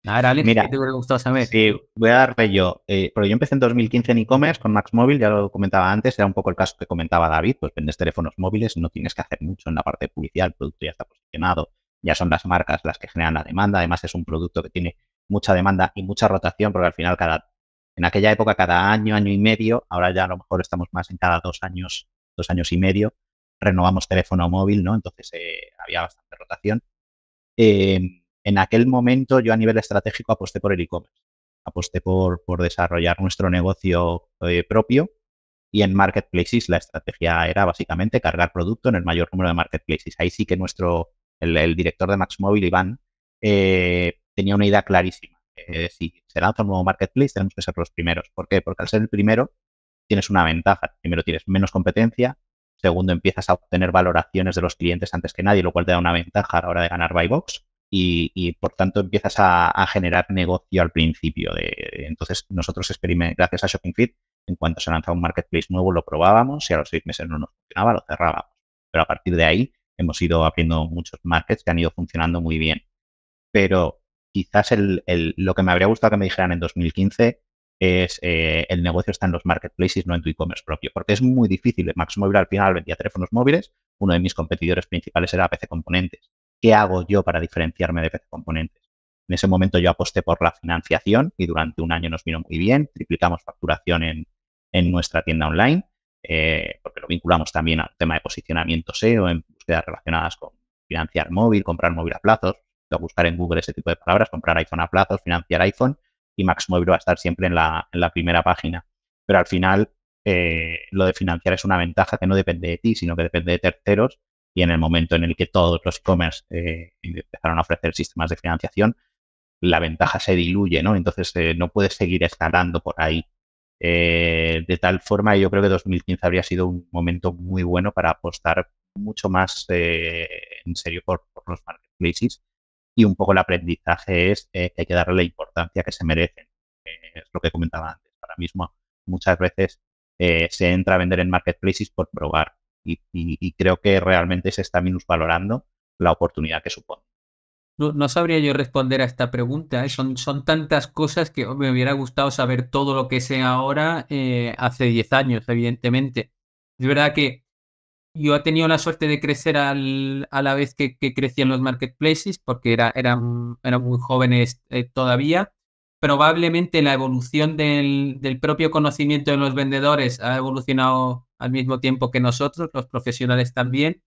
Speaker 1: A ver, Mira, ¿qué te hubiera gustado
Speaker 4: saber? Sí,
Speaker 3: voy a darle yo. Eh, pero yo empecé en 2015 en e-commerce con Max Mobile, ya lo comentaba antes, era un poco el caso que comentaba David, pues vendes teléfonos móviles, no tienes que hacer mucho en la parte publicidad, el producto ya está posicionado, ya son las marcas las que generan la demanda, además es un producto que tiene mucha demanda y mucha rotación, porque al final cada, en aquella época cada año, año y medio, ahora ya a lo mejor estamos más en cada dos años, dos años y medio, renovamos teléfono móvil, ¿no? Entonces eh, había bastante rotación. Eh, en aquel momento yo a nivel estratégico aposté por el e-commerce, aposté por, desarrollar nuestro negocio eh, propio y en marketplaces la estrategia era básicamente cargar producto en el mayor número de marketplaces. Ahí sí que nuestro, el, director de Max Iván, eh, tenía una idea clarísima. Es si se lanza un nuevo marketplace, tenemos que ser los primeros. ¿Por qué? Porque al ser el primero tienes una ventaja. Primero tienes menos competencia, segundo empiezas a obtener valoraciones de los clientes antes que nadie, lo cual te da una ventaja a la hora de ganar buy box y, por tanto empiezas a, generar negocio al principio. De, entonces nosotros experimentamos, gracias a Shopping Fit, en cuanto se lanzaba un marketplace nuevo lo probábamos y a los seis meses no nos funcionaba, lo cerrábamos. Pero a partir de ahí hemos ido abriendo muchos markets que han ido funcionando muy bien. Pero quizás el, lo que me habría gustado que me dijeran en 2015 es eh, el negocio está en los marketplaces, no en tu e-commerce propio, porque es muy difícil. Max Móvil al final vendía teléfonos móviles, uno de mis competidores principales era PC Componentes. ¿qué hago yo para diferenciarme de PC Componentes? En ese momento yo aposté por la financiación y durante un año nos vino muy bien, triplicamos facturación en, nuestra tienda online, eh, porque lo vinculamos también al tema de posicionamiento SEO, en búsquedas relacionadas con financiar móvil, comprar móvil a plazos, buscar en Google ese tipo de palabras, comprar iPhone a plazos, financiar iPhone y Max va a estar siempre en la, primera página. Pero al final eh, lo de financiar es una ventaja que no depende de ti, sino que depende de terceros y en el momento en el que todos los e-commerce eh, empezaron a ofrecer sistemas de financiación, la ventaja se diluye, ¿no? Entonces eh, no puedes seguir escalando por ahí. Eh, de tal forma, yo creo que 2015 habría sido un momento muy bueno para apostar mucho más en serio por, los marketplaces y un poco el aprendizaje es que hay que darle la importancia que se merecen. es lo que comentaba antes. Ahora mismo muchas veces se entra a vender en marketplaces por probar, y, creo que realmente se está minusvalorando la oportunidad que supone.
Speaker 1: No, sabría yo responder a esta pregunta. ¿eh? Son, tantas cosas que me hubiera gustado saber todo lo que sé ahora eh, hace 10 años, evidentemente. Es verdad que yo he tenido la suerte de crecer a la vez que, que crecían los marketplaces, porque era, eran, muy jóvenes eh, todavía probablemente la evolución del, propio conocimiento de los vendedores ha evolucionado al mismo tiempo que nosotros, los profesionales también,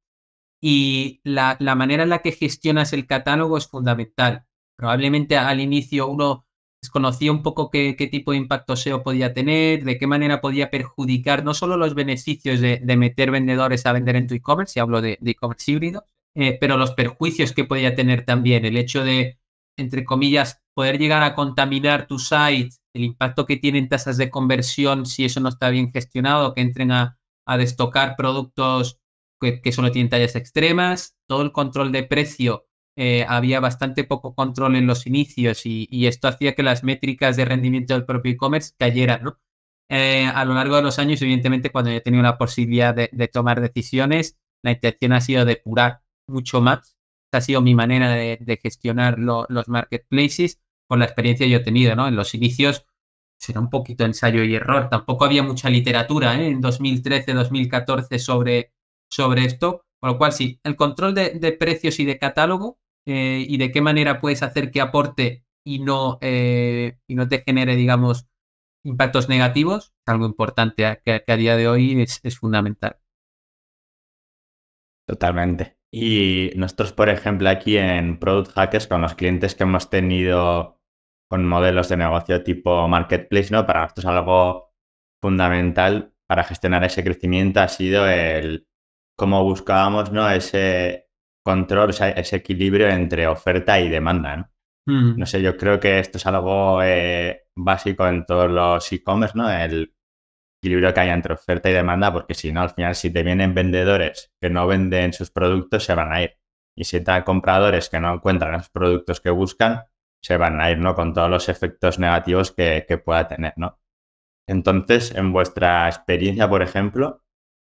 Speaker 1: y la, manera en la que gestionas el catálogo es fundamental. Probablemente al inicio uno desconocía un poco qué, tipo de impacto SEO podía tener, de qué manera podía perjudicar no solo los beneficios de, meter vendedores a vender en tu e-commerce, si hablo de e-commerce híbrido, eh, pero los perjuicios que podía tener también el hecho de entre comillas, poder llegar a contaminar tu site, el impacto que tienen tasas de conversión si eso no está bien gestionado, que entren a, destocar productos que, solo tienen tallas extremas, todo el control de precio. Eh, había bastante poco control en los inicios y, esto hacía que las métricas de rendimiento del propio e-commerce cayeran, eh, a lo largo de los años, evidentemente, cuando yo he tenido la posibilidad de, de tomar decisiones, la intención ha sido depurar mucho más ha sido mi manera de, gestionar los marketplaces con la experiencia que yo he tenido, ¿no? En los inicios será un poquito ensayo y error. Tampoco había mucha literatura ¿eh? en 2013, 2014 sobre, sobre esto. Con lo cual, sí, el control de, precios y de catálogo eh, y de qué manera puedes hacer que aporte y no, eh, y no te genere, digamos, impactos negativos, es algo importante que, a día de hoy es fundamental.
Speaker 4: Totalmente. Y nosotros, por ejemplo, aquí en Product Hackers, con los clientes que hemos tenido con modelos de negocio tipo marketplace, ¿no? Para nosotros algo fundamental para gestionar ese crecimiento ha sido el cómo buscábamos, ¿no? Ese control, ese equilibrio entre oferta y demanda, ¿no? No sé, yo creo que esto es algo eh, básico en todos los e-commerce, ¿no? El equilibrio que haya entre oferta y demanda, porque si no, al final, si te vienen vendedores que no venden sus productos, se van a ir. Y si te compradores que no encuentran los productos que buscan, se van a ir, ¿no? Con todos los efectos negativos que, pueda tener, ¿no? Entonces, en vuestra experiencia, por ejemplo,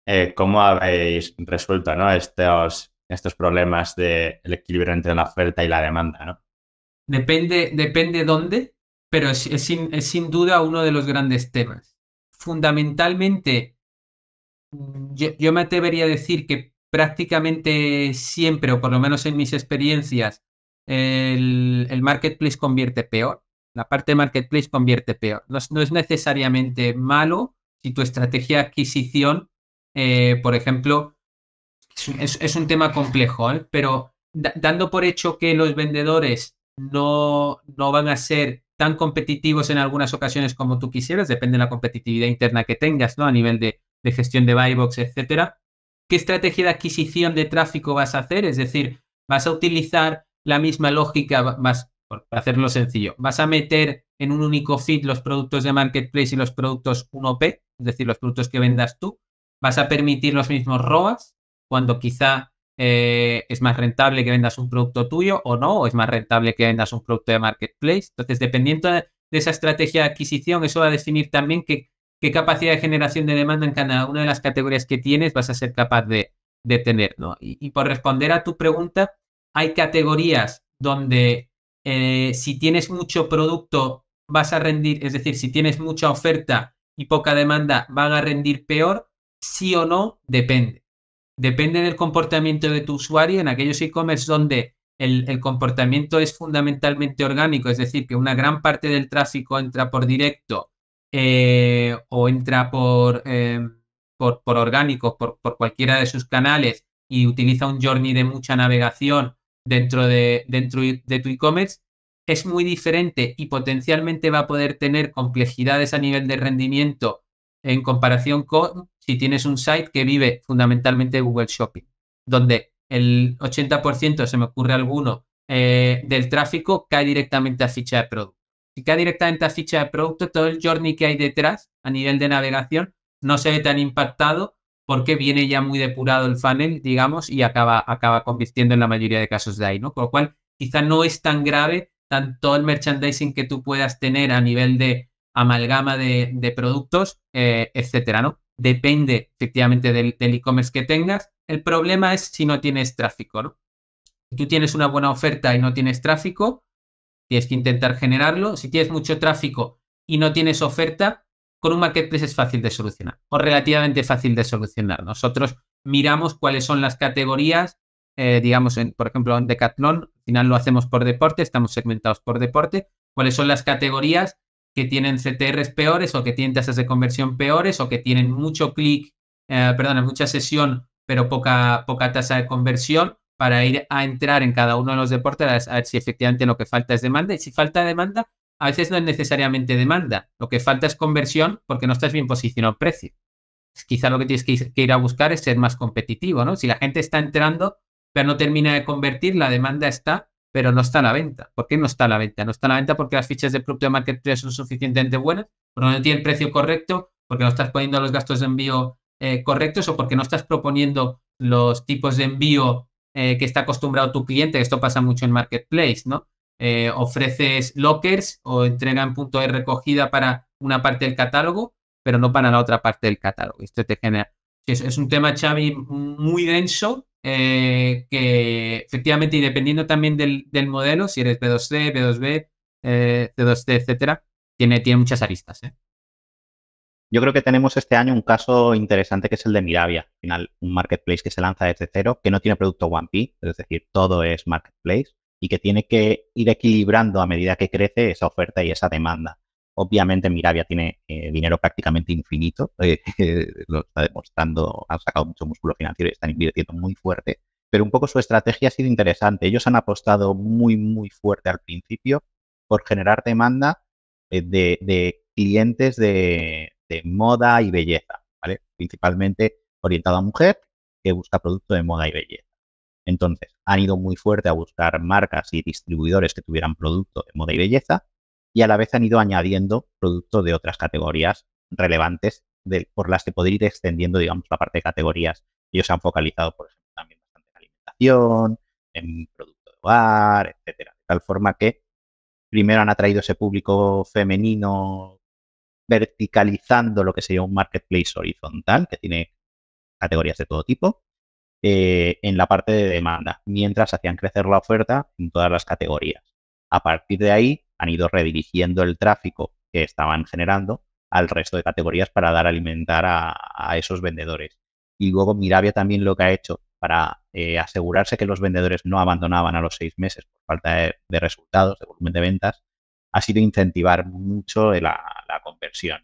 Speaker 4: eh, ¿cómo habéis resuelto ¿no? estos, estos problemas del el equilibrio entre la oferta y la demanda? ¿no?
Speaker 1: Depende, depende dónde, pero es, sin, es sin duda uno de los grandes temas fundamentalmente, yo, me atrevería a decir que prácticamente siempre, o por lo menos en mis experiencias, el, marketplace convierte peor. La parte de marketplace convierte peor. No, es necesariamente malo si tu estrategia de adquisición, eh, por ejemplo, es, es, un tema complejo, ¿eh? pero dando por hecho que los vendedores no, no van a ser tan competitivos en algunas ocasiones como tú quisieras, depende de la competitividad interna que tengas, ¿no? A nivel de, gestión de buy box, etcétera. ¿Qué estrategia de adquisición de tráfico vas a hacer? Es decir, vas a utilizar la misma lógica, más para hacerlo sencillo, vas a meter en un único feed los productos de marketplace y los productos 1P, es decir, los productos que vendas tú. Vas a permitir los mismos ROAS cuando quizá eh, es más rentable que vendas un producto tuyo o no, o es más rentable que vendas un producto de marketplace. Entonces, dependiendo de esa estrategia de adquisición, eso va a definir también qué, capacidad de generación de demanda en cada una de las categorías que tienes vas a ser capaz de, tener. Y, por responder a tu pregunta, hay categorías donde eh, si tienes mucho producto vas a rendir, es decir, si tienes mucha oferta y poca demanda, van a rendir peor, sí o no, depende. Depende del comportamiento de tu usuario en aquellos e-commerce donde el, comportamiento es fundamentalmente orgánico, es decir, que una gran parte del tráfico entra por directo eh, o entra por, em, por, orgánico, por, cualquiera de sus canales y utiliza un journey de mucha navegación dentro de, dentro de tu e-commerce, es muy diferente y potencialmente va a poder tener complejidades a nivel de rendimiento en comparación con si tienes un site que vive fundamentalmente de Google Shopping, donde el 80%, se me ocurre alguno, eh, del tráfico cae directamente a ficha de producto. Si cae directamente a ficha de producto, todo el journey que hay detrás a nivel de navegación no se ve tan impactado porque viene ya muy depurado el funnel, digamos, y acaba, acaba convirtiendo en la mayoría de casos de ahí, ¿no? Con lo cual, quizá no es tan grave todo el merchandising que tú puedas tener a nivel de amalgama de, productos, eh, etcétera, ¿no? depende efectivamente del e-commerce que tengas. El problema es si no tienes tráfico. Si tú tienes una buena oferta y no tienes tráfico, tienes que intentar generarlo. Si tienes mucho tráfico y no tienes oferta, con un marketplace es fácil de solucionar o relativamente fácil de solucionar. Nosotros miramos cuáles son las categorías, eh, digamos, en, por ejemplo, en Decathlon, al final lo hacemos por deporte, estamos segmentados por deporte, cuáles son las categorías que tienen CTRs peores o que tienen tasas de conversión peores o que tienen mucho clic, eh, perdón, mucha sesión, pero poca, poca tasa de conversión para ir a entrar en cada uno de los deportes a ver si efectivamente lo que falta es demanda. Y si falta demanda, a veces no es necesariamente demanda. Lo que falta es conversión porque no estás bien posicionado precio. Quizá lo que tienes que ir a buscar es ser más competitivo, ¿no? Si la gente está entrando, pero no termina de convertir, la demanda está, pero no está a la venta. ¿Por qué no está a la venta? No está a la venta porque las fichas de propio marketplace son suficientemente buenas, porque no tiene el precio correcto, porque no estás poniendo los gastos de envío eh, correctos o porque no estás proponiendo los tipos de envío eh, que está acostumbrado tu cliente. Esto pasa mucho en marketplace, ¿no? Eh, ofreces lockers o entrega en punto de recogida para una parte del catálogo, pero no para la otra parte del catálogo. Esto te genera. es un tema, Xavi, muy denso eh, que efectivamente, y dependiendo también del, modelo, si eres B2C, B2B, C2C, etcétera, tiene, tiene muchas aristas. ¿eh?
Speaker 3: Yo creo que tenemos este año un caso interesante que es el de Miravia. Al final, un marketplace que se lanza desde cero, que no tiene producto 1P, es decir, todo es marketplace y que tiene que ir equilibrando a medida que crece esa oferta y esa demanda. Obviamente Mirabia tiene eh, dinero prácticamente infinito, eh, lo está demostrando, han sacado mucho músculo financiero y están invirtiendo muy fuerte, pero un poco su estrategia ha sido interesante. Ellos han apostado muy, muy fuerte al principio por generar demanda eh, de, clientes de, moda y belleza, principalmente orientado a mujer que busca producto de moda y belleza. Entonces, han ido muy fuerte a buscar marcas y distribuidores que tuvieran producto de moda y belleza y a la vez han ido añadiendo productos de otras categorías relevantes por las que poder ir extendiendo, digamos, la parte de categorías. Ellos se han focalizado, por ejemplo, también bastante en alimentación, en producto de hogar, etcétera. De tal forma que primero han atraído ese público femenino verticalizando lo que sería un marketplace horizontal, que tiene categorías de todo tipo, eh, en la parte de demanda, mientras hacían crecer la oferta en todas las categorías. A partir de ahí, han ido redirigiendo el tráfico que estaban generando al resto de categorías para dar alimentar a, esos vendedores. Y luego Mirabia también lo que ha hecho para eh, asegurarse que los vendedores no abandonaban a los seis meses por falta de, resultados, de volumen de ventas, ha sido incentivar mucho la, la conversión.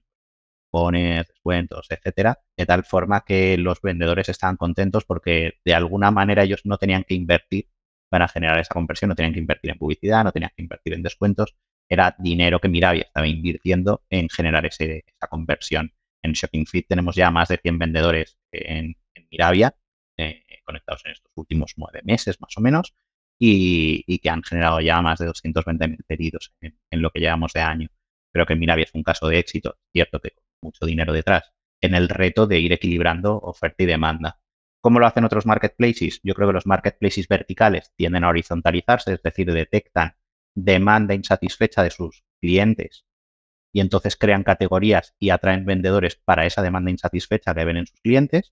Speaker 3: Pones descuentos, etcétera, de tal forma que los vendedores estaban contentos porque de alguna manera ellos no tenían que invertir van a generar esa conversión no tenían que invertir en publicidad, no tenían que invertir en descuentos, era dinero que Mirabia estaba invirtiendo en generar esa conversión. En Shopping Fit tenemos ya más de 100 vendedores en, Mirabia, eh, conectados en estos últimos nueve meses más o menos, y, que han generado ya más de 220.000 pedidos en, lo que llevamos de año. Creo que Mirabia es un caso de éxito, cierto que con mucho dinero detrás, en el reto de ir equilibrando oferta y demanda. ¿Cómo lo hacen otros marketplaces? Yo creo que los marketplaces verticales tienden a horizontalizarse, es decir, detectan demanda insatisfecha de sus clientes y entonces crean categorías y atraen vendedores para esa demanda insatisfecha que ven en sus clientes.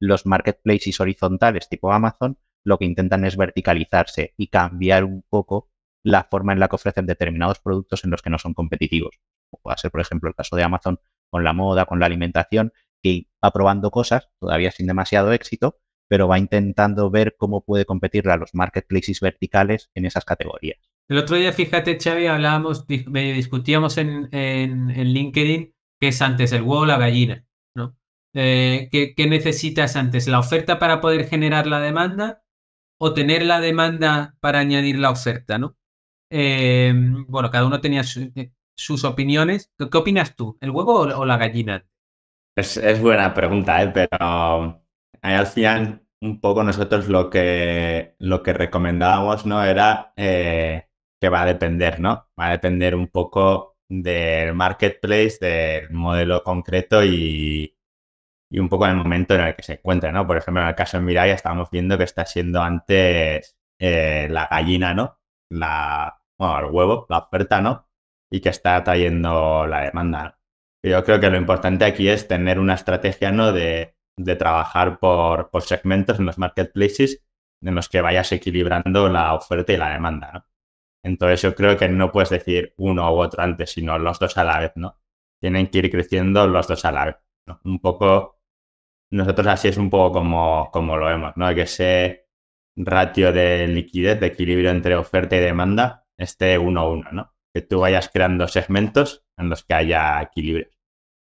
Speaker 3: Los marketplaces horizontales tipo Amazon lo que intentan es verticalizarse y cambiar un poco la forma en la que ofrecen determinados productos en los que no son competitivos. puede ser, por ejemplo, el caso de Amazon con la moda, con la alimentación, que va probando cosas, todavía sin demasiado éxito, pero va intentando ver cómo puede competir a los marketplaces verticales en esas categorías.
Speaker 1: El otro día, fíjate, Xavi, hablábamos, discutíamos en, LinkedIn qué es antes, el huevo o la gallina, ¿no? Eh, ¿qué, necesitas antes? ¿La oferta para poder generar la demanda o tener la demanda para añadir la oferta, ¿no? Eh, bueno, cada uno tenía eh, sus opiniones. ¿Qué, opinas tú? ¿El huevo o la gallina?
Speaker 4: Es, buena pregunta, ¿eh? pero al final un poco nosotros lo que, lo que recomendábamos ¿no? era eh, que va a depender, ¿no? Va a depender un poco del marketplace, del modelo concreto y, y un poco del momento en el que se encuentra, ¿no? Por ejemplo, en el caso de Mirai estábamos viendo que está siendo antes eh, la gallina, ¿no? La, bueno, el huevo, la oferta, ¿no? Y que está trayendo la demanda. Yo creo que lo importante aquí es tener una estrategia ¿no? de, trabajar por, por, segmentos en los marketplaces en los que vayas equilibrando la oferta y la demanda. ¿no? Entonces yo creo que no puedes decir uno u otro antes, sino los dos a la vez, ¿no? Tienen que ir creciendo los dos a la vez. Un poco, nosotros así es un poco como, como lo vemos, ¿no? Que ese ratio de liquidez, de equilibrio entre oferta y demanda, esté uno a uno, ¿no? que tú vayas creando segmentos en los que haya equilibrio.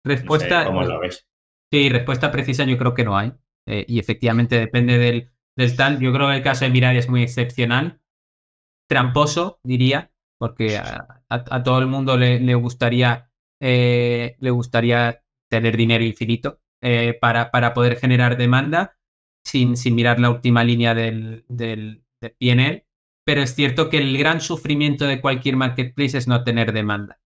Speaker 1: Respuesta. ¿Cómo lo ves? Sí, respuesta precisa yo creo que no hay. Eh, y efectivamente depende del, del tal. Yo creo que el caso de Mirar es muy excepcional. Tramposo, diría, porque a, todo el mundo le, gustaría, eh, le gustaría tener dinero infinito eh, para, para, poder generar demanda sin, sin mirar la última línea del, del, del PNL pero es cierto que el gran sufrimiento de cualquier marketplace es no tener demanda.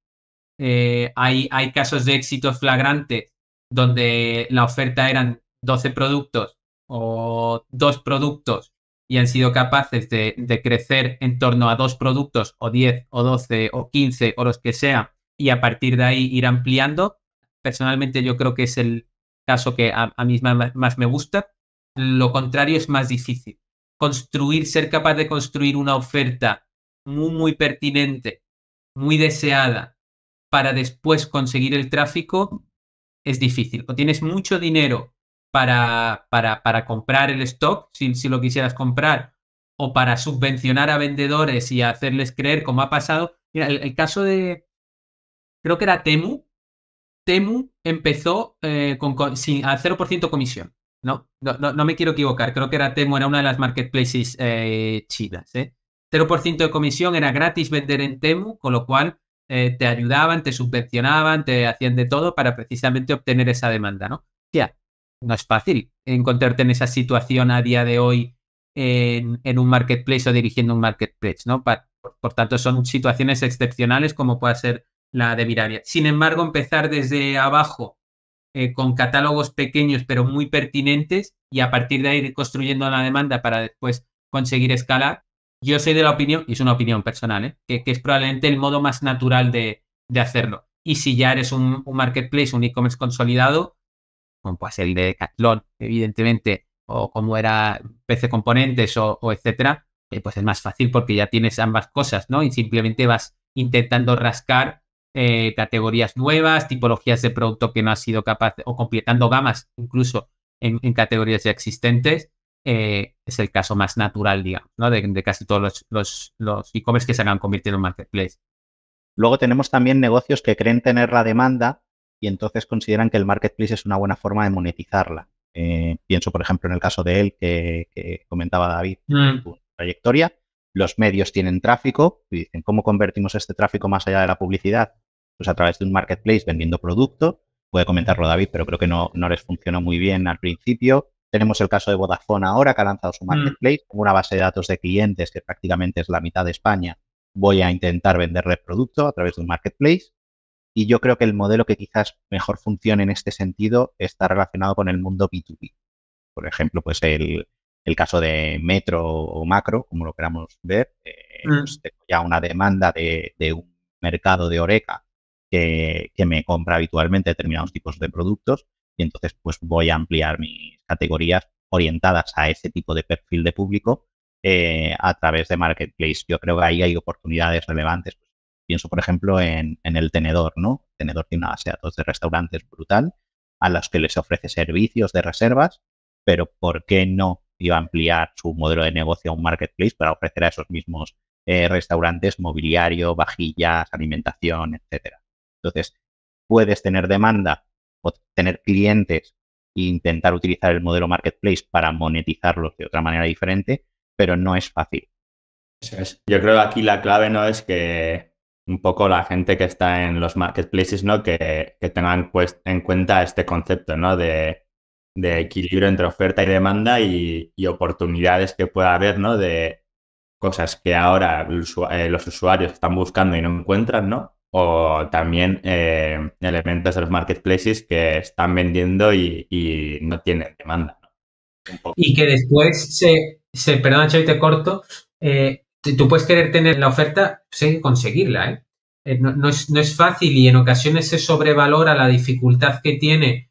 Speaker 1: Eh, hay, hay casos de éxito flagrante donde la oferta eran 12 productos o dos productos y han sido capaces de, crecer en torno a dos productos o 10 o 12 o 15 o los que sea y a partir de ahí ir ampliando. Personalmente yo creo que es el caso que a, mí más, me gusta. Lo contrario es más difícil construir, ser capaz de construir una oferta muy, muy pertinente, muy deseada, para después conseguir el tráfico, es difícil. O tienes mucho dinero para, para, para comprar el stock, si, lo quisieras comprar, o para subvencionar a vendedores y hacerles creer como ha pasado. Mira, el, caso de, creo que era Temu, Temu empezó eh, a 0% comisión. No, no, no, me quiero equivocar. Creo que era Temu, era una de las marketplaces eh, 0% ¿eh? de comisión, era gratis vender en Temu, con lo cual eh, te ayudaban, te subvencionaban, te hacían de todo para precisamente obtener esa demanda, ¿no? Ya, no es fácil encontrarte en esa situación a día de hoy en, un marketplace o dirigiendo un marketplace, ¿no? por, tanto, son situaciones excepcionales como puede ser la de Miraria. Sin embargo, empezar desde abajo eh, con catálogos pequeños pero muy pertinentes y a partir de ahí construyendo la demanda para después conseguir escalar, yo soy de la opinión, y es una opinión personal, ¿eh? que, es probablemente el modo más natural de, hacerlo. Y si ya eres un, marketplace, un e-commerce consolidado, como pues el de Decathlon, evidentemente, o como era PC Componentes o, etcétera, eh, pues es más fácil porque ya tienes ambas cosas, ¿no? Y simplemente vas intentando rascar eh, categorías nuevas, tipologías de producto que no ha sido capaz, o completando gamas incluso en, categorías ya existentes, eh, es el caso más natural, digamos, de, casi todos los, los, e-commerce que se han convertido en marketplace.
Speaker 3: Luego tenemos también negocios que creen tener la demanda y entonces consideran que el marketplace es una buena forma de monetizarla. Eh, pienso, por ejemplo, en el caso de él que, comentaba David, mm. trayectoria. Los medios tienen tráfico y dicen, ¿cómo convertimos este tráfico más allá de la publicidad? pues a través de un marketplace vendiendo producto. Puede comentarlo David, pero creo que no, no les funcionó muy bien al principio. Tenemos el caso de Vodafone ahora, que ha lanzado su mm. marketplace, con una base de datos de clientes que prácticamente es la mitad de España. Voy a intentar venderle producto a través de un marketplace. Y yo creo que el modelo que quizás mejor funcione en este sentido está relacionado con el mundo B2B. Por ejemplo, pues el, el caso de metro o macro, como lo queramos ver, eh, mm. pues, tengo ya una demanda de, de, un mercado de oreca que, me compra habitualmente determinados tipos de productos y entonces pues voy a ampliar mis categorías orientadas a ese tipo de perfil de público eh, a través de Marketplace. Yo creo que ahí hay oportunidades relevantes. Pienso, por ejemplo, en, el tenedor, ¿no? tenedor tiene una base de datos de restaurantes brutal a los que les ofrece servicios de reservas, pero ¿por qué no iba a ampliar su modelo de negocio a un marketplace para ofrecer a esos mismos eh, restaurantes mobiliario, vajillas, alimentación, etcétera? Entonces, puedes tener demanda o tener clientes e intentar utilizar el modelo marketplace para monetizarlos de otra manera diferente, pero no es fácil. Yo creo
Speaker 4: que aquí la clave no es que un poco la gente que está en los marketplaces, ¿no? Que, tengan pues, en cuenta este concepto, De, equilibrio entre oferta y demanda y, y, oportunidades que pueda haber, ¿no? De cosas que ahora eh, los usuarios están buscando y no encuentran, ¿no? o también eh, elementos de los marketplaces que están vendiendo y, no tienen demanda.
Speaker 1: Y que después se, perdón, perdona, te corto, eh, tú puedes querer tener la oferta, pues que conseguirla, ¿eh? ¿eh? No, no, es, no, es, fácil y en ocasiones se sobrevalora la dificultad que tiene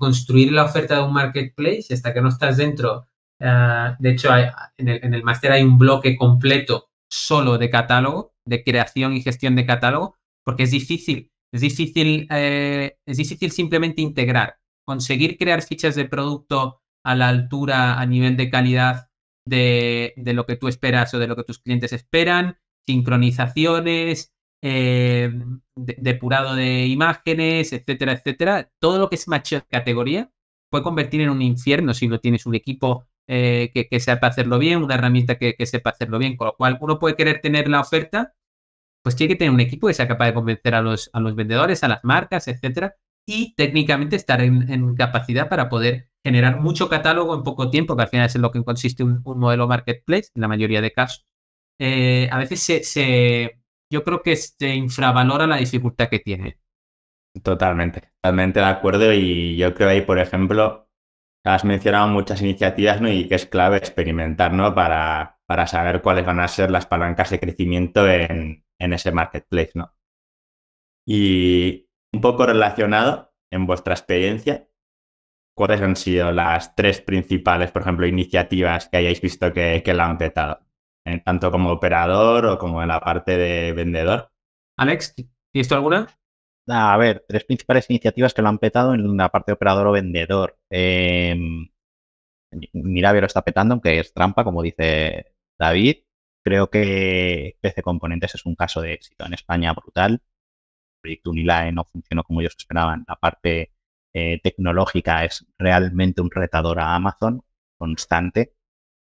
Speaker 1: construir la oferta de un marketplace hasta que no estás dentro. Ah, de hecho, en el, en el máster hay un bloque completo solo de catálogo, de creación y gestión de catálogo, porque es difícil. Es difícil, eh, es difícil simplemente integrar, conseguir crear fichas de producto a la altura, a nivel de calidad de, lo que tú esperas o de lo que tus clientes esperan, sincronizaciones, eh, depurado de imágenes, etcétera, etcétera. Todo lo que es macho categoría puede convertir en un infierno si no tienes un equipo eh, que, sepa hacerlo bien, una herramienta que, sepa hacerlo bien. Con lo cual, uno puede querer tener la oferta, pues tiene que tener un equipo que sea capaz de convencer a los, a los vendedores, a las marcas, etcétera, y técnicamente estar en, en, capacidad para poder generar mucho catálogo en poco tiempo, que al final es en lo que consiste un, un modelo marketplace, en la mayoría de casos. Eh, a veces se, yo creo que se infravalora la dificultad que tiene.
Speaker 4: Totalmente, totalmente de acuerdo. Y yo creo ahí, por ejemplo, has mencionado muchas iniciativas, ¿no? Y que es clave experimentar, ¿no? Para, para saber cuáles van a ser las palancas de crecimiento en, en ese marketplace, ¿no? Y un poco relacionado, en vuestra experiencia, ¿cuáles han sido las tres principales, por ejemplo, iniciativas que hayáis visto que, que la han petado? Eh, tanto como
Speaker 3: operador o como en la parte de vendedor. Alex, ¿tienes alguna? Ah, a ver, tres principales iniciativas que lo han petado en la parte de operador o vendedor. Eh, em, lo está petando, aunque es trampa, como dice David creo que PC Componentes es un caso de éxito en España brutal. El proyecto Unilae no funcionó como ellos esperaban. La parte eh, tecnológica es realmente un retador a Amazon constante.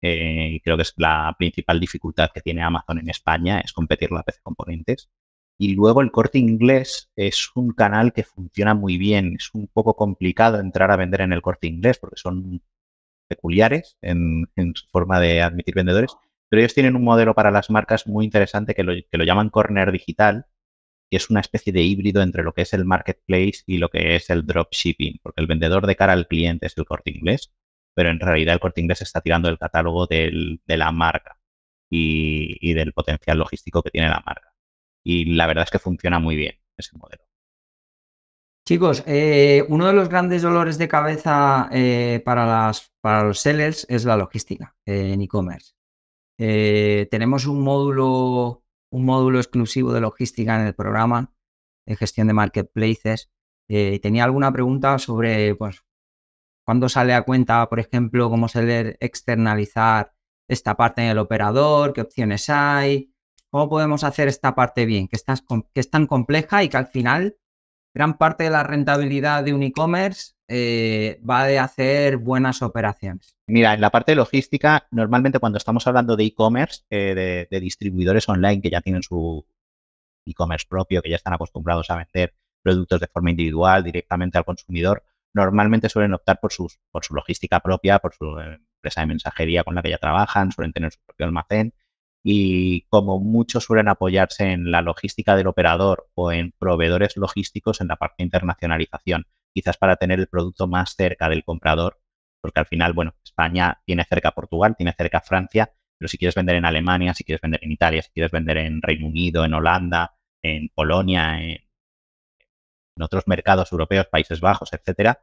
Speaker 3: Eh, y creo que es la principal dificultad que tiene Amazon en España, es competir a PC Componentes. Y luego el corte inglés es un canal que funciona muy bien. Es un poco complicado entrar a vender en el corte inglés porque son peculiares en su forma de admitir vendedores, pero ellos tienen un modelo para las marcas muy interesante que lo, que lo llaman corner digital, que es una especie de híbrido entre lo que es el marketplace y lo que es el dropshipping, porque el vendedor de cara al cliente es el corte inglés, pero en realidad el corte inglés está tirando el catálogo de la marca y, del potencial logístico que tiene la marca. Y la verdad es que funciona muy bien ese modelo.
Speaker 2: Chicos, eh, uno de los grandes dolores de cabeza eh, para, los sellers es la logística en e-commerce. Eh, tenemos un módulo, un módulo exclusivo de logística en el programa de gestión de marketplaces. Eh, tenía alguna pregunta sobre pues, cuándo sale a cuenta, por ejemplo, cómo se externalizar esta parte en el operador, qué opciones hay, cómo podemos hacer esta parte bien, que, que es tan compleja y que al final gran parte de la rentabilidad de un e-commerce eh, va de hacer buenas operaciones?
Speaker 3: Mira, en la parte de logística, normalmente cuando estamos hablando de e-commerce, eh, de, distribuidores online que ya tienen su e-commerce propio, que ya están acostumbrados a vender productos de forma individual directamente al consumidor, normalmente suelen optar por, sus, por su logística propia, por su eh, empresa de mensajería con la que ya trabajan, suelen tener su propio almacén y como muchos suelen apoyarse en la logística del operador o en proveedores logísticos en la parte internacionalización quizás para tener el producto más cerca del comprador, porque al final, bueno, España tiene cerca Portugal, tiene cerca Francia, pero si quieres vender en Alemania, si quieres vender en Italia, si quieres vender en Reino Unido, en Holanda, en Polonia, en, otros mercados europeos, Países Bajos, etcétera,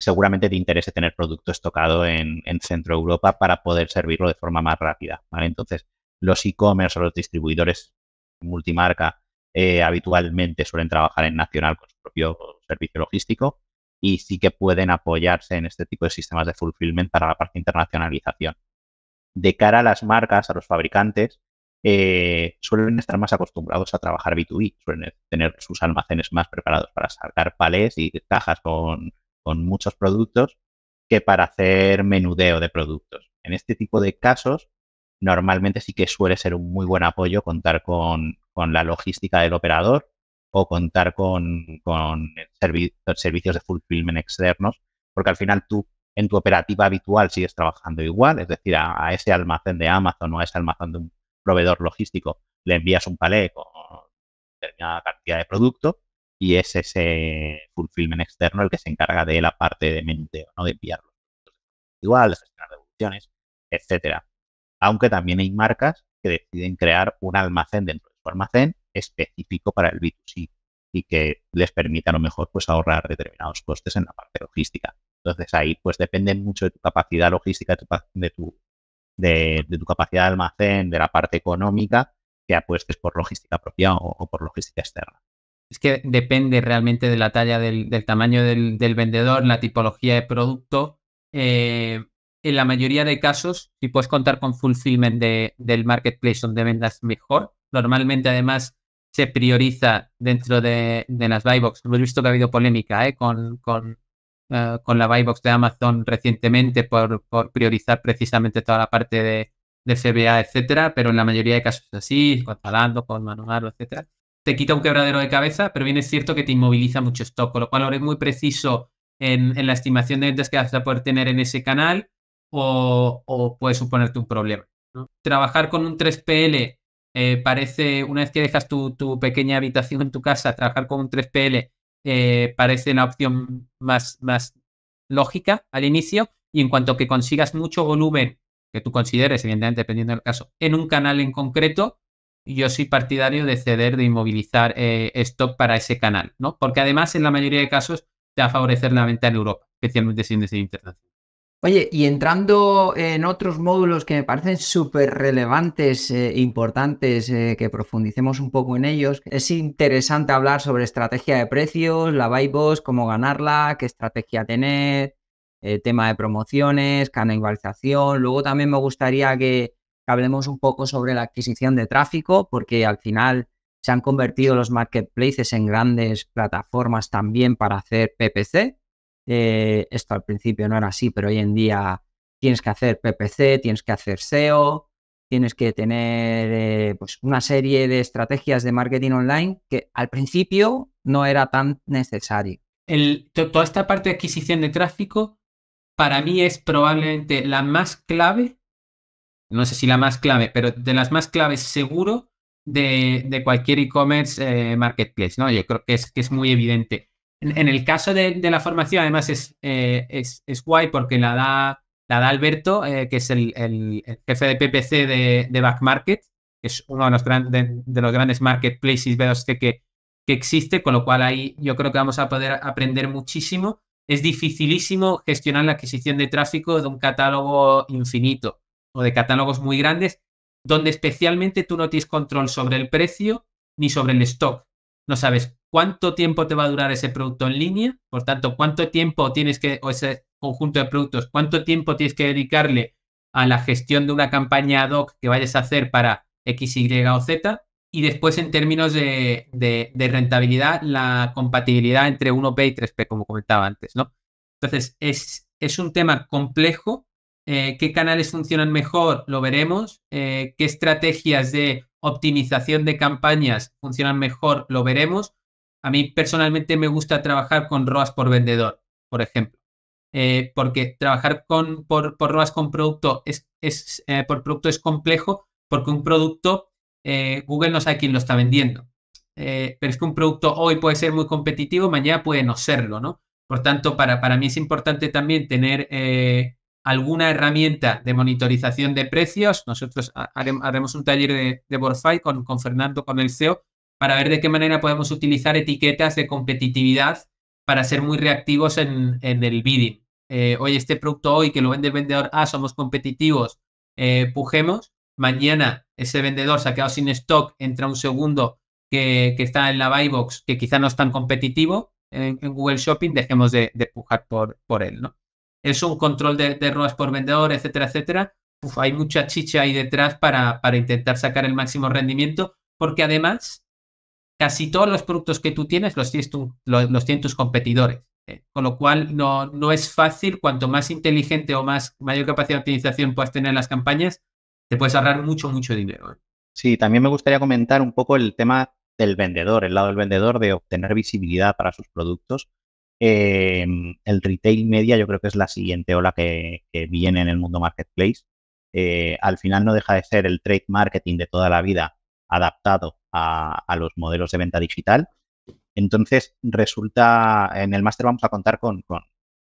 Speaker 3: seguramente te interese tener producto estocado en, Centro Europa para poder servirlo de forma más rápida, Entonces, los e-commerce o los distribuidores multimarca eh, habitualmente suelen trabajar en nacional con su propio servicio logístico y sí que pueden apoyarse en este tipo de sistemas de fulfillment para la parte internacionalización. De cara a las marcas, a los fabricantes, eh, suelen estar más acostumbrados a trabajar B2B, suelen tener sus almacenes más preparados para sacar palés y cajas con, muchos productos que para hacer menudeo de productos. En este tipo de casos, normalmente sí que suele ser un muy buen apoyo contar con la logística del operador o contar con, servicios de fulfillment externos, porque al final tú en tu operativa habitual sigues trabajando igual, es decir, a, ese almacén de Amazon o a ese almacén de un proveedor logístico le envías un palé con determinada cantidad de producto y es ese fulfillment externo el que se encarga de la parte de menteo, ¿no? de enviarlo. Igual, de gestionar devoluciones, etcétera. Aunque también hay marcas que deciden crear un almacén dentro de su almacén específico para el B2C y que les permita a lo mejor pues ahorrar determinados costes en la parte logística. Entonces ahí pues depende mucho de tu capacidad logística, de tu, de capacidad de almacén, de la parte económica, que apuestes por logística propia o, por logística externa.
Speaker 1: Es que depende realmente de la talla, del, tamaño del, vendedor, la tipología de producto. Eh, en la mayoría de casos, si puedes contar con fulfillment del marketplace donde vendas mejor, normalmente además se prioriza dentro de, las buy box. Hemos visto que ha habido polémica ¿eh? con, eh, con, la buy de Amazon recientemente por, priorizar precisamente toda la parte de, de CBA, etcétera, pero en la mayoría de casos es así, con Zalando, con manual etcétera. Te quita un quebradero de cabeza, pero bien es cierto que te inmoviliza mucho stock, con lo cual ahora es muy preciso en, la estimación de ventas que vas a poder tener en ese canal o, o puede suponerte un problema. Trabajar con un 3PL eh, parece, una vez que dejas tu, pequeña habitación en tu casa, trabajar con un 3PL eh, parece una opción más, más lógica al inicio. Y en cuanto que consigas mucho volumen, que tú consideres, evidentemente, dependiendo del caso, en un canal en concreto, yo soy partidario de ceder, de inmovilizar esto eh, stock para ese canal, ¿no? Porque además, en la mayoría de casos, te va a favorecer la venta en Europa, especialmente si es internacional.
Speaker 2: Oye, y entrando en otros módulos que me parecen súper relevantes, e eh, importantes, eh, que profundicemos un poco en ellos, es interesante hablar sobre estrategia de precios, la Buy cómo ganarla, qué estrategia tener, eh, tema de promociones, canibalización. Luego también me gustaría que hablemos un poco sobre la adquisición de tráfico, porque al final se han convertido los marketplaces en grandes plataformas también para hacer PPC eh, esto al principio no era así, pero hoy en día tienes que hacer PPC, tienes que hacer SEO, tienes que tener eh, pues una serie de estrategias de marketing online que al principio no era tan necesario. El, toda esta parte de adquisición de tráfico para mí es
Speaker 1: probablemente la más clave, no sé si la más clave, pero de las más claves seguro de, cualquier e-commerce eh, marketplace, ¿no? Yo creo que es, que es muy evidente. En, el caso de, la formación, además, eh, es, es, guay porque la da, la da Alberto, eh, que es el, jefe de PPC de, de Back que es uno de los, de, los grandes marketplaces b que, que existe, con lo cual ahí yo creo que vamos a poder aprender muchísimo. Es dificilísimo gestionar la adquisición de tráfico de un catálogo infinito o de catálogos muy grandes, donde especialmente tú no tienes control sobre el precio ni sobre el stock. No sabes cuánto tiempo te va a durar ese producto en línea, por tanto, cuánto tiempo tienes que, o ese conjunto de productos, cuánto tiempo tienes que dedicarle a la gestión de una campaña ad hoc que vayas a hacer para X, Y o Z, y después en términos de, rentabilidad, la compatibilidad entre 1P y 3P, como comentaba antes, ¿no? Entonces, es, un tema complejo. Eh, ¿Qué canales funcionan mejor? Lo veremos. Eh, ¿Qué estrategias de optimización de campañas funcionan mejor? Lo veremos. A mí personalmente me gusta trabajar con ROAS por vendedor, por ejemplo. Eh, porque trabajar con, por, ROAS con producto es, es eh, por producto es complejo porque un producto eh, Google no sabe quién lo está vendiendo. pero es que un producto hoy puede ser muy competitivo, mañana puede no serlo, ¿no? Por tanto, para, para mí es importante también tener alguna herramienta de monitorización de precios. Nosotros haremos un taller de, de con, con Fernando, con el CEO, para ver de qué manera podemos utilizar etiquetas de competitividad para ser muy reactivos en, el bidding. Eh, hoy este producto hoy que lo vende el vendedor A, ah, somos competitivos, eh, pujemos. Mañana ese vendedor se ha quedado sin stock, entra un segundo que, está en la buy box, que quizá no es tan competitivo en, Google Shopping, dejemos de, pujar por, por, él, ¿no? Es un control de, de por vendedor, etcétera, etcétera. hay mucha chicha ahí detrás para, para intentar sacar el máximo rendimiento, porque además casi todos los productos que tú tienes los tienes, los, tienen tus competidores. ¿eh? Con lo cual no, es fácil, cuanto más inteligente o más mayor capacidad de optimización puedas tener en las campañas, te puedes ahorrar mucho, mucho dinero. ¿eh?
Speaker 3: Sí, también me gustaría comentar un poco el tema del vendedor, el lado del vendedor de obtener visibilidad para sus productos. Em, el retail media yo creo que es la siguiente ola que, que viene en el mundo marketplace. Eh, al final no deja de ser el trade marketing de toda la vida adaptado a, los modelos de venta digital. Entonces, resulta, en el máster vamos a contar con, lo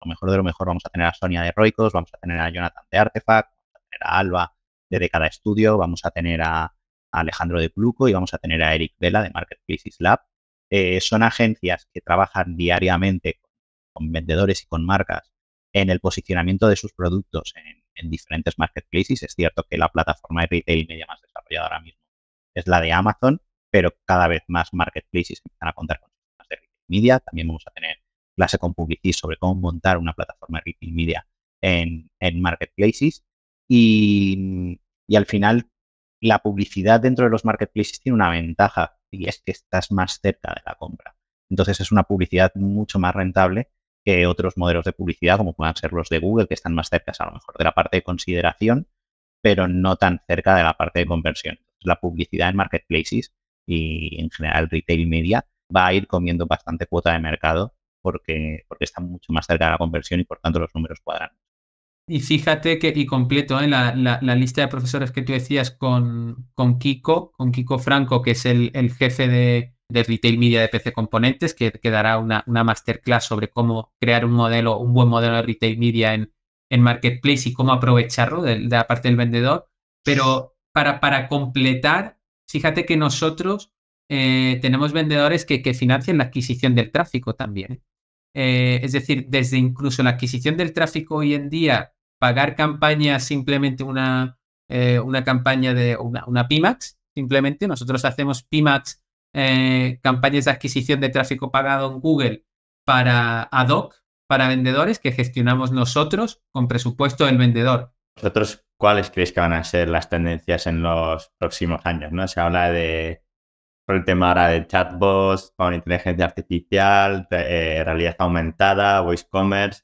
Speaker 3: mejor de lo mejor, vamos a tener a Sonia de Roicos, vamos a tener a Jonathan de Artefact, vamos a tener a Alba de Decada Estudio, vamos a tener a, Alejandro de Pluco y vamos a tener a Eric Vela de Crisis Lab. Eh, son agencias que trabajan diariamente con vendedores y con marcas en el posicionamiento de sus productos en, en diferentes marketplaces. Es cierto que la plataforma de retail media más desarrollada ahora mismo es la de Amazon, pero cada vez más marketplaces empiezan a contar con sistemas de retail media. También vamos a tener clase con Publicis sobre cómo montar una plataforma de retail media en, marketplaces. Y, y, al final, la publicidad dentro de los marketplaces tiene una ventaja y es que estás más cerca de la compra. Entonces es una publicidad mucho más rentable que otros modelos de publicidad, como puedan ser los de Google, que están más cerca a lo mejor de la parte de consideración, pero no tan cerca de la parte de conversión. La publicidad en marketplaces y en general retail media, va a ir comiendo bastante cuota de mercado porque, porque está mucho más cerca de la conversión y por tanto los números cuadran.
Speaker 1: Y fíjate que, y completo, en ¿eh? la, lista de profesores que tú decías con, con Kiko, con Kiko Franco, que es el, el jefe de, de, retail media de PC Componentes, que, dará una, masterclass sobre cómo crear un modelo, un buen modelo de retail media en, en Marketplace y cómo aprovecharlo de, de, la parte del vendedor. Pero para, para completar fíjate que nosotros eh, tenemos vendedores que, financian la adquisición del tráfico también. Eh, es decir, desde incluso la adquisición del tráfico hoy en día, pagar campañas simplemente una, eh, una campaña de una, una PIMAX, simplemente nosotros hacemos PIMAX, campañas de adquisición de tráfico pagado en Google para ad hoc, para vendedores que gestionamos nosotros con presupuesto del vendedor.
Speaker 4: Nosotros ¿cuáles creéis que van a ser las tendencias en los próximos años? ¿no? Se habla de por el tema ahora de chatbots, con inteligencia artificial, eh, realidad aumentada, voice commerce.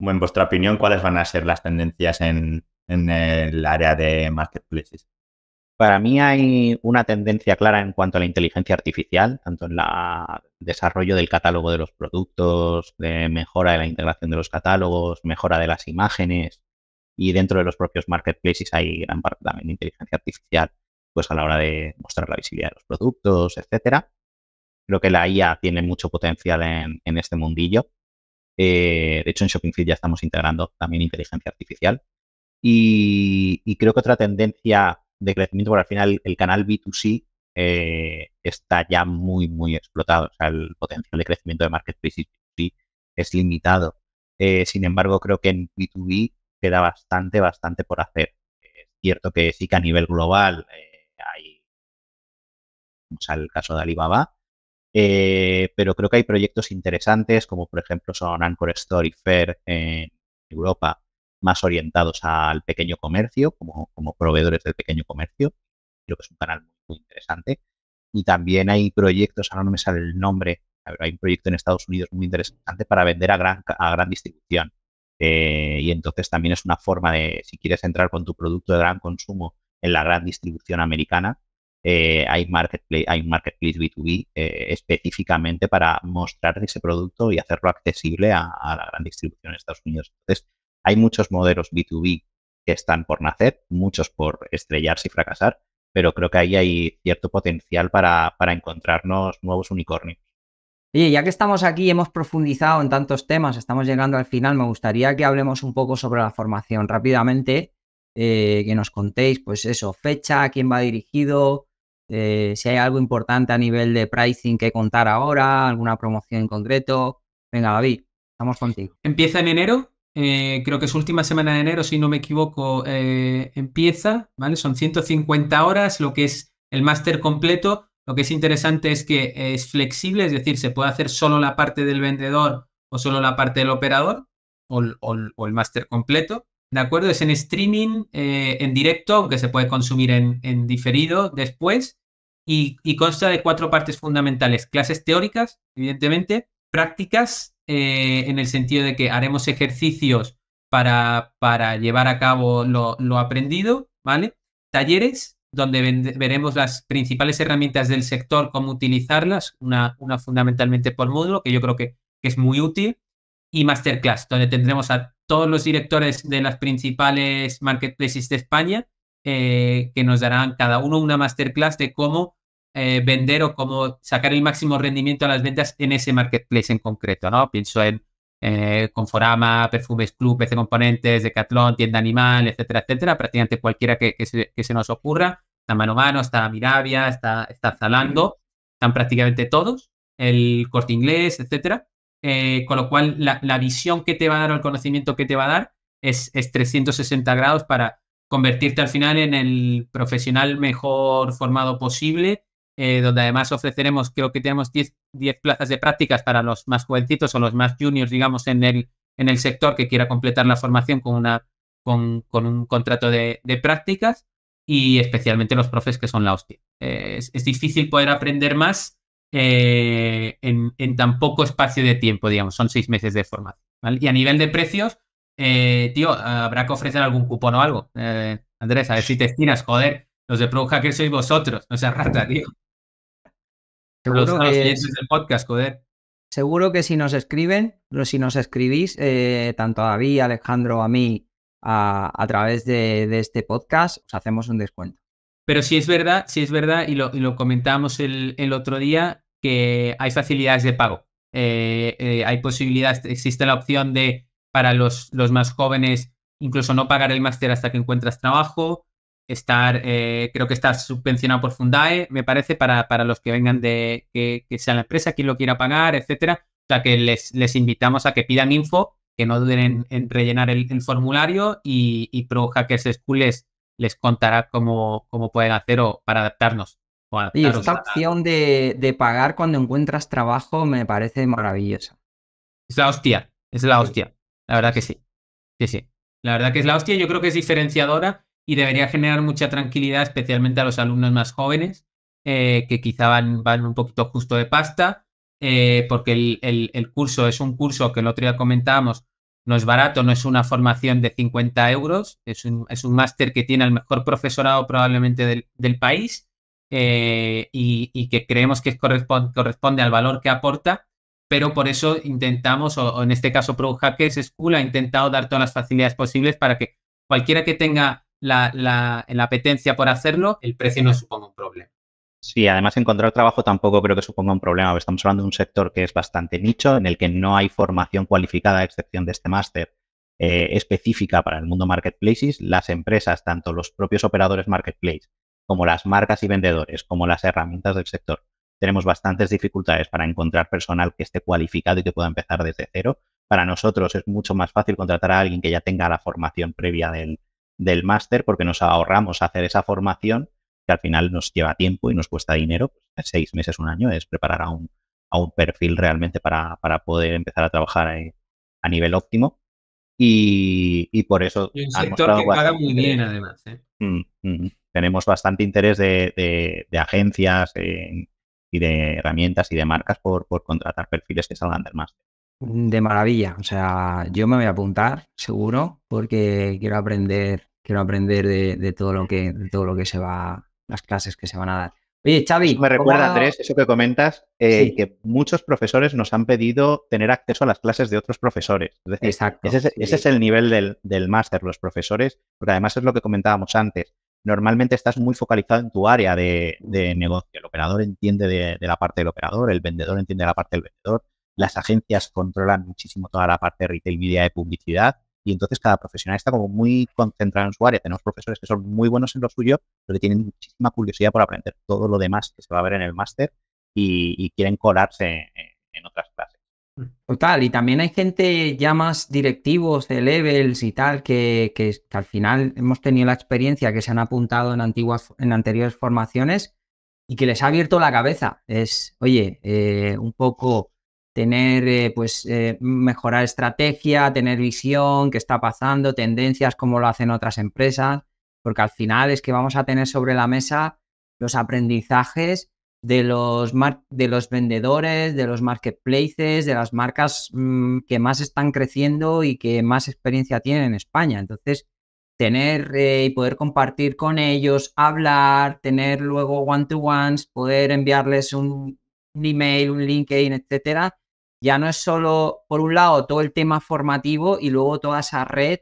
Speaker 4: En vuestra opinión, ¿cuáles van a ser las tendencias en, en el área de marketplaces?
Speaker 3: Para mí hay una tendencia clara en cuanto a la inteligencia artificial, tanto en el desarrollo del catálogo de los productos, de mejora de la integración de los catálogos, mejora de las imágenes, y dentro de los propios marketplaces hay gran parte también de inteligencia artificial, pues a la hora de mostrar la visibilidad de los productos, etcétera. Creo que la IA tiene mucho potencial en, este mundillo. Eh, de hecho, en Shopping ya estamos integrando también inteligencia artificial. Y, creo que otra tendencia de crecimiento, porque al final el canal B2C eh, está ya muy, muy explotado. O sea, el potencial de crecimiento de marketplaces es limitado. Eh, sin embargo, creo que en B2B queda bastante, bastante por hacer. Es cierto que sí que a nivel global eh, hay, como sea, el caso de Alibaba, eh, pero creo que hay proyectos interesantes, como por ejemplo son Anchor Store y Fair en Europa, más orientados al pequeño comercio, como, como proveedores del pequeño comercio. Creo que es un canal muy, interesante. Y también hay proyectos, ahora no me sale el nombre, hay un proyecto en Estados Unidos muy interesante para vender a a gran distribución. Eh, y entonces también es una forma de, si quieres entrar con tu producto de gran consumo en la gran distribución americana, eh, hay, marketplace, hay un marketplace B2B específicamente para mostrar ese producto y hacerlo accesible a, la gran distribución de Estados Unidos. Entonces, hay muchos modelos B2B que están por nacer, muchos por estrellarse y fracasar, pero creo que ahí hay cierto potencial para, para encontrarnos nuevos unicornios
Speaker 2: ya que estamos aquí, hemos profundizado en tantos temas, estamos llegando al final, me gustaría que hablemos un poco sobre la formación rápidamente, eh, que nos contéis, pues eso, fecha, quién va dirigido, eh, si hay algo importante a nivel de pricing que contar ahora, alguna promoción en concreto. Venga, David, estamos contigo.
Speaker 1: Empieza en enero, eh, creo que es última semana de enero, si no me equivoco, empieza, ¿vale? Son 150 horas, lo que es el máster completo lo que es interesante es que es flexible, es decir, se puede hacer solo la parte del vendedor o solo la parte del operador o, el máster completo. ¿De acuerdo? Es en streaming, eh, en directo, aunque se puede consumir en, diferido después. Y, consta de cuatro partes fundamentales. Clases teóricas, evidentemente, prácticas, eh, en el sentido de que haremos ejercicios para, para llevar a cabo lo, lo aprendido, ¿vale? Talleres, donde veremos las principales herramientas del sector, cómo utilizarlas, una, fundamentalmente por módulo, que yo creo que, es muy útil, y masterclass, donde tendremos a todos los directores de las principales marketplaces de España, eh, que nos darán cada uno una masterclass de cómo eh, vender o cómo sacar el máximo rendimiento a las ventas en ese marketplace en concreto, ¿no? Pienso en eh, Conforama, Perfumes Club, PC Componentes, Decathlon, Tienda Animal, etcétera, etcétera, prácticamente cualquiera que, se, se, nos ocurra. Está Mano Mano, está Mirabia, está, Zalando, están prácticamente todos, el corte inglés, etcétera. Eh, con lo cual, la, visión que te va a dar o el conocimiento que te va a dar es, es 360 grados para convertirte al final en el profesional mejor formado posible eh, donde además ofreceremos, creo que tenemos 10, 10 plazas de prácticas para los más jovencitos o los más juniors, digamos, en el, en el sector que quiera completar la formación con, una, con, un contrato de, prácticas y especialmente los profes que son la hostia. Eh, es, difícil poder aprender más eh, en, tan poco espacio de tiempo, digamos, son seis meses de formación. Y a nivel de precios, tío, habrá que ofrecer algún cupón o algo. Andrés, a ver si te estiras, joder. Los de Pro sois vosotros, no seas rata, tío.
Speaker 2: Seguro que, podcast, Seguro que si nos escriben, si nos escribís, eh, tanto a mí, Alejandro, a mí, a, través de, este podcast, os hacemos un descuento.
Speaker 1: Pero si es verdad, si es verdad, y lo, comentamos comentábamos el, otro día, que hay facilidades de pago. Eh, eh, hay posibilidades, existe la opción de para los, los más jóvenes incluso no pagar el máster hasta que encuentras trabajo estar, eh, creo que está subvencionado por Fundae, me parece, para, para los que vengan de, que, sea la empresa, quien lo quiera pagar, etcétera. O sea, que les, les invitamos a que pidan info, que no duden en, rellenar el, formulario y, y Pro Hackers School les, contará cómo, cómo pueden hacer o para adaptarnos. y esta
Speaker 2: opción de, de, pagar cuando encuentras trabajo me parece maravillosa. Es la hostia, es la hostia. La verdad que sí. Sí, sí. La verdad que es la hostia.
Speaker 1: Yo creo que es diferenciadora y debería generar mucha tranquilidad, especialmente a los alumnos más jóvenes, eh, que quizá van, un poquito justo de pasta, eh, porque el, curso es un curso que el otro día comentábamos, no es barato, no es una formación de 50 euros, es un, máster que tiene el mejor profesorado probablemente del, país eh, y, que creemos que corresponde, al valor que aporta pero por eso intentamos, o, en este caso Pro Hackers School ha intentado dar todas las facilidades posibles para que cualquiera que tenga la, la, la apetencia por hacerlo, el precio no suponga un problema.
Speaker 3: Sí, además encontrar trabajo tampoco creo que suponga un problema. Estamos hablando de un sector que es bastante nicho, en el que no hay formación cualificada, a excepción de este máster, eh, específica para el mundo marketplaces. Las empresas, tanto los propios operadores marketplace, como las marcas y vendedores, como las herramientas del sector, tenemos bastantes dificultades para encontrar personal que esté cualificado y que pueda empezar desde cero. Para nosotros es mucho más fácil contratar a alguien que ya tenga la formación previa del, del máster porque nos ahorramos hacer esa formación que al final nos lleva tiempo y nos cuesta dinero. Pues, seis meses, un año es preparar a un, a un perfil realmente para, poder empezar a trabajar eh, a, nivel óptimo. Y, por eso... que paga muy
Speaker 1: bien además. ¿eh?
Speaker 3: Mm, mm, mm. tenemos bastante interés de, agencias eh, y de herramientas y de marcas por, por contratar perfiles que salgan del máster.
Speaker 2: De maravilla, o sea, yo me voy a apuntar, seguro, porque quiero aprender quiero aprender de, todo lo que, de todo lo que se va, las clases que se van a dar. Oye, Xavi. me recuerda, tres Andrés,
Speaker 3: eso que comentas,
Speaker 2: eh, que muchos profesores nos han pedido
Speaker 3: tener acceso a las clases de otros profesores. Exacto. Ese, es el nivel del, máster, los profesores, porque además es lo que comentábamos antes. Normalmente estás muy focalizado en tu área de, negocio. El operador entiende de, de, la parte del operador, el vendedor entiende la parte del vendedor. Las agencias controlan muchísimo toda la parte de retail, media de publicidad y entonces cada profesional está como muy concentrado en su área. Tenemos profesores que son muy buenos en lo suyo, pero que tienen muchísima curiosidad por aprender todo lo
Speaker 2: demás que se va a ver en el máster y, quieren colarse en, otras clases. Total, y también hay gente ya más directivos de levels y tal, que, al final hemos tenido la experiencia que se han apuntado en, antiguas, en anteriores formaciones y que les ha abierto la cabeza. Es, oye, eh, un poco tener, eh, pues, eh, mejorar estrategia, tener visión, qué está pasando, tendencias, como lo hacen otras empresas, porque al final es que vamos a tener sobre la mesa los aprendizajes de los, de los vendedores, de los marketplaces, de las marcas mm, que más están creciendo y que más experiencia tienen en España. Entonces, tener eh, y poder compartir con ellos, hablar, tener luego one-to-ones, poder enviarles un, un email, un LinkedIn, etcétera, ya no es solo, por un lado, todo el tema formativo y luego toda esa red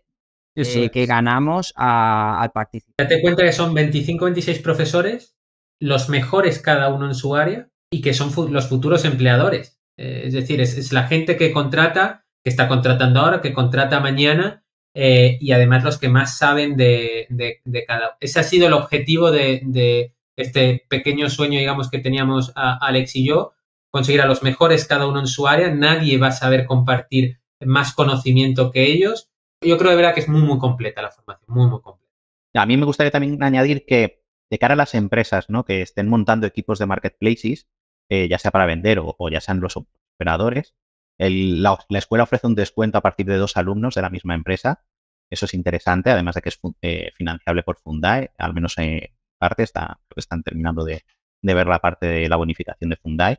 Speaker 2: eh, que
Speaker 1: ganamos al participar. te cuenta que son 25, 26 profesores, los mejores cada uno en su área y que son los futuros empleadores. Eh, es decir, es, la gente que contrata, que está contratando ahora, que contrata mañana eh, y además los que más saben de, cada uno. cada. Ese ha sido el objetivo de, este pequeño sueño, digamos, que teníamos Alex y yo conseguir a los mejores cada uno en su área, nadie va a saber compartir más conocimiento que ellos. Yo creo de verdad que es muy, muy completa la formación, muy, muy completa.
Speaker 3: A mí me gustaría también añadir que de cara a las empresas ¿no? que estén montando equipos de marketplaces, eh, ya sea para vender o, ya sean los operadores, la, escuela ofrece un descuento a partir de dos alumnos de la misma empresa. Eso es interesante, además de que es eh, financiable por Fundai al menos en eh, parte, está, están terminando de, de ver la parte de la bonificación de Fundai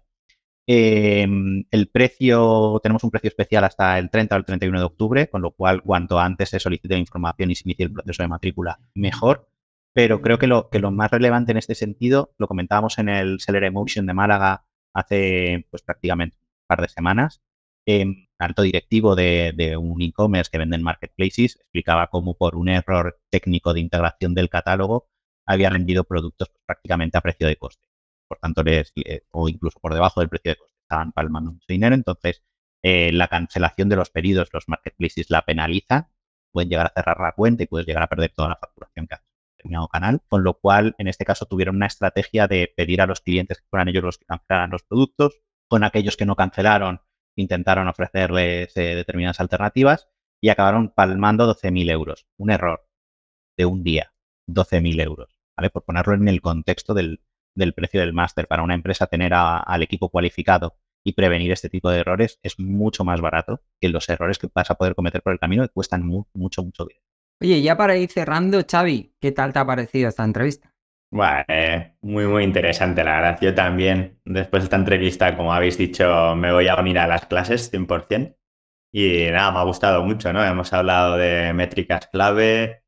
Speaker 3: Em, el precio, tenemos un precio especial hasta el 30 o el 31 de octubre, con lo cual cuanto antes se solicite la información y se inicie el proceso de matrícula, mejor. Pero creo que lo, que lo más relevante en este sentido, lo comentábamos en el Seller Emotion de Málaga hace pues, prácticamente un par de semanas, eh, em, alto directivo de, de un e-commerce que vende en marketplaces explicaba cómo por un error técnico de integración del catálogo había rendido productos pues, prácticamente a precio de coste por tanto, o incluso por debajo del precio de coste, estaban palmando mucho dinero. Entonces, eh, la cancelación de los pedidos, los marketplaces la penaliza. pueden llegar a cerrar la cuenta y puedes llegar a perder toda la facturación que has determinado canal, con lo cual en este caso tuvieron una estrategia de pedir a los clientes que fueran ellos los que cancelaran los productos, con aquellos que no cancelaron intentaron ofrecerles eh, determinadas alternativas y acabaron palmando 12.000 euros, un error de un día, 12.000 euros, ¿vale? Por ponerlo en el contexto del, del precio del máster para una empresa tener al equipo cualificado y prevenir este tipo de errores es mucho más barato que los errores que vas a poder cometer por el camino que cuestan mucho, mucho dinero.
Speaker 2: Oye, ya para ir cerrando, Xavi, ¿qué tal te ha parecido esta entrevista?
Speaker 3: Bueno, eh, muy, muy interesante,
Speaker 4: la verdad. Yo también, después de esta entrevista, como habéis dicho, me voy a unir a las clases 100%. Y nada, me ha gustado mucho, ¿no? Hemos hablado de métricas clave,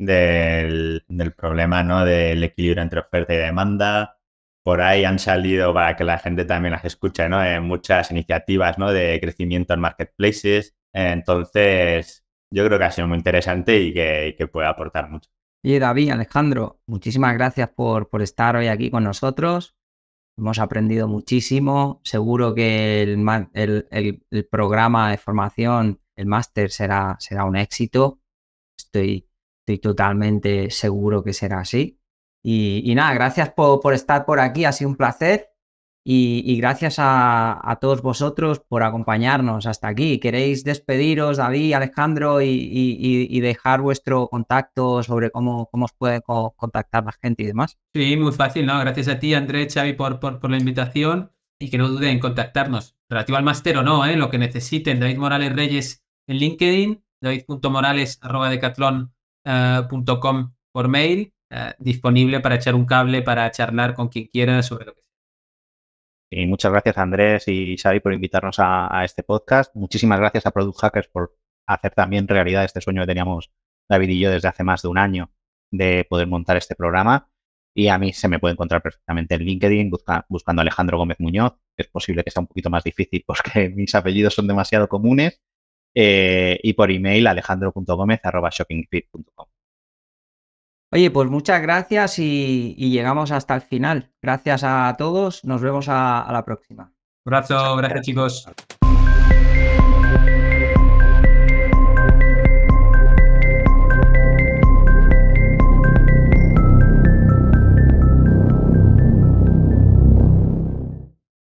Speaker 4: del, problema ¿no? del equilibrio entre oferta y demanda. Por ahí han salido, para que la gente también las escuche, ¿no? En muchas iniciativas ¿no? de crecimiento en marketplaces. Entonces, yo creo que ha sido muy interesante y que, puede
Speaker 3: aportar mucho.
Speaker 2: y David, Alejandro, muchísimas gracias por, por, estar hoy aquí con nosotros. Hemos aprendido muchísimo. Seguro que el, el programa de formación, el máster, será, será un éxito. Estoy Estoy totalmente seguro que será así. Y, nada, gracias por, por, estar por aquí, ha sido un placer. Y, gracias a, todos vosotros por acompañarnos hasta aquí. ¿Queréis despediros, David, Alejandro, y, dejar vuestro contacto sobre cómo, cómo os puede contactar la gente y demás? Sí,
Speaker 1: muy fácil, ¿no? Gracias a ti, Andrés, Xavi, por, por, por la invitación y que no duden en contactarnos. Relativo al máster o no, ¿eh? lo que necesiten, David Morales Reyes en LinkedIn, david.morales Ah, .com por mail, ah, disponible para echar un cable, para charlar con quien quiera sobre lo que sea.
Speaker 3: Y muchas gracias Andrés y Xavi por invitarnos a, este podcast. Muchísimas gracias a Product Hackers por hacer también realidad este sueño que teníamos David y yo desde hace más de un año de poder montar este programa. Y a mí se me puede encontrar perfectamente en LinkedIn buscando Alejandro Gómez Muñoz, es posible que sea un poquito más difícil porque mis apellidos son demasiado comunes, eh, y por email alejandro.gómez.shoppingfit.com.
Speaker 2: Oye, pues muchas gracias y, llegamos hasta el final. Gracias a todos, nos vemos a, la próxima. Un abrazo, gracias chicos.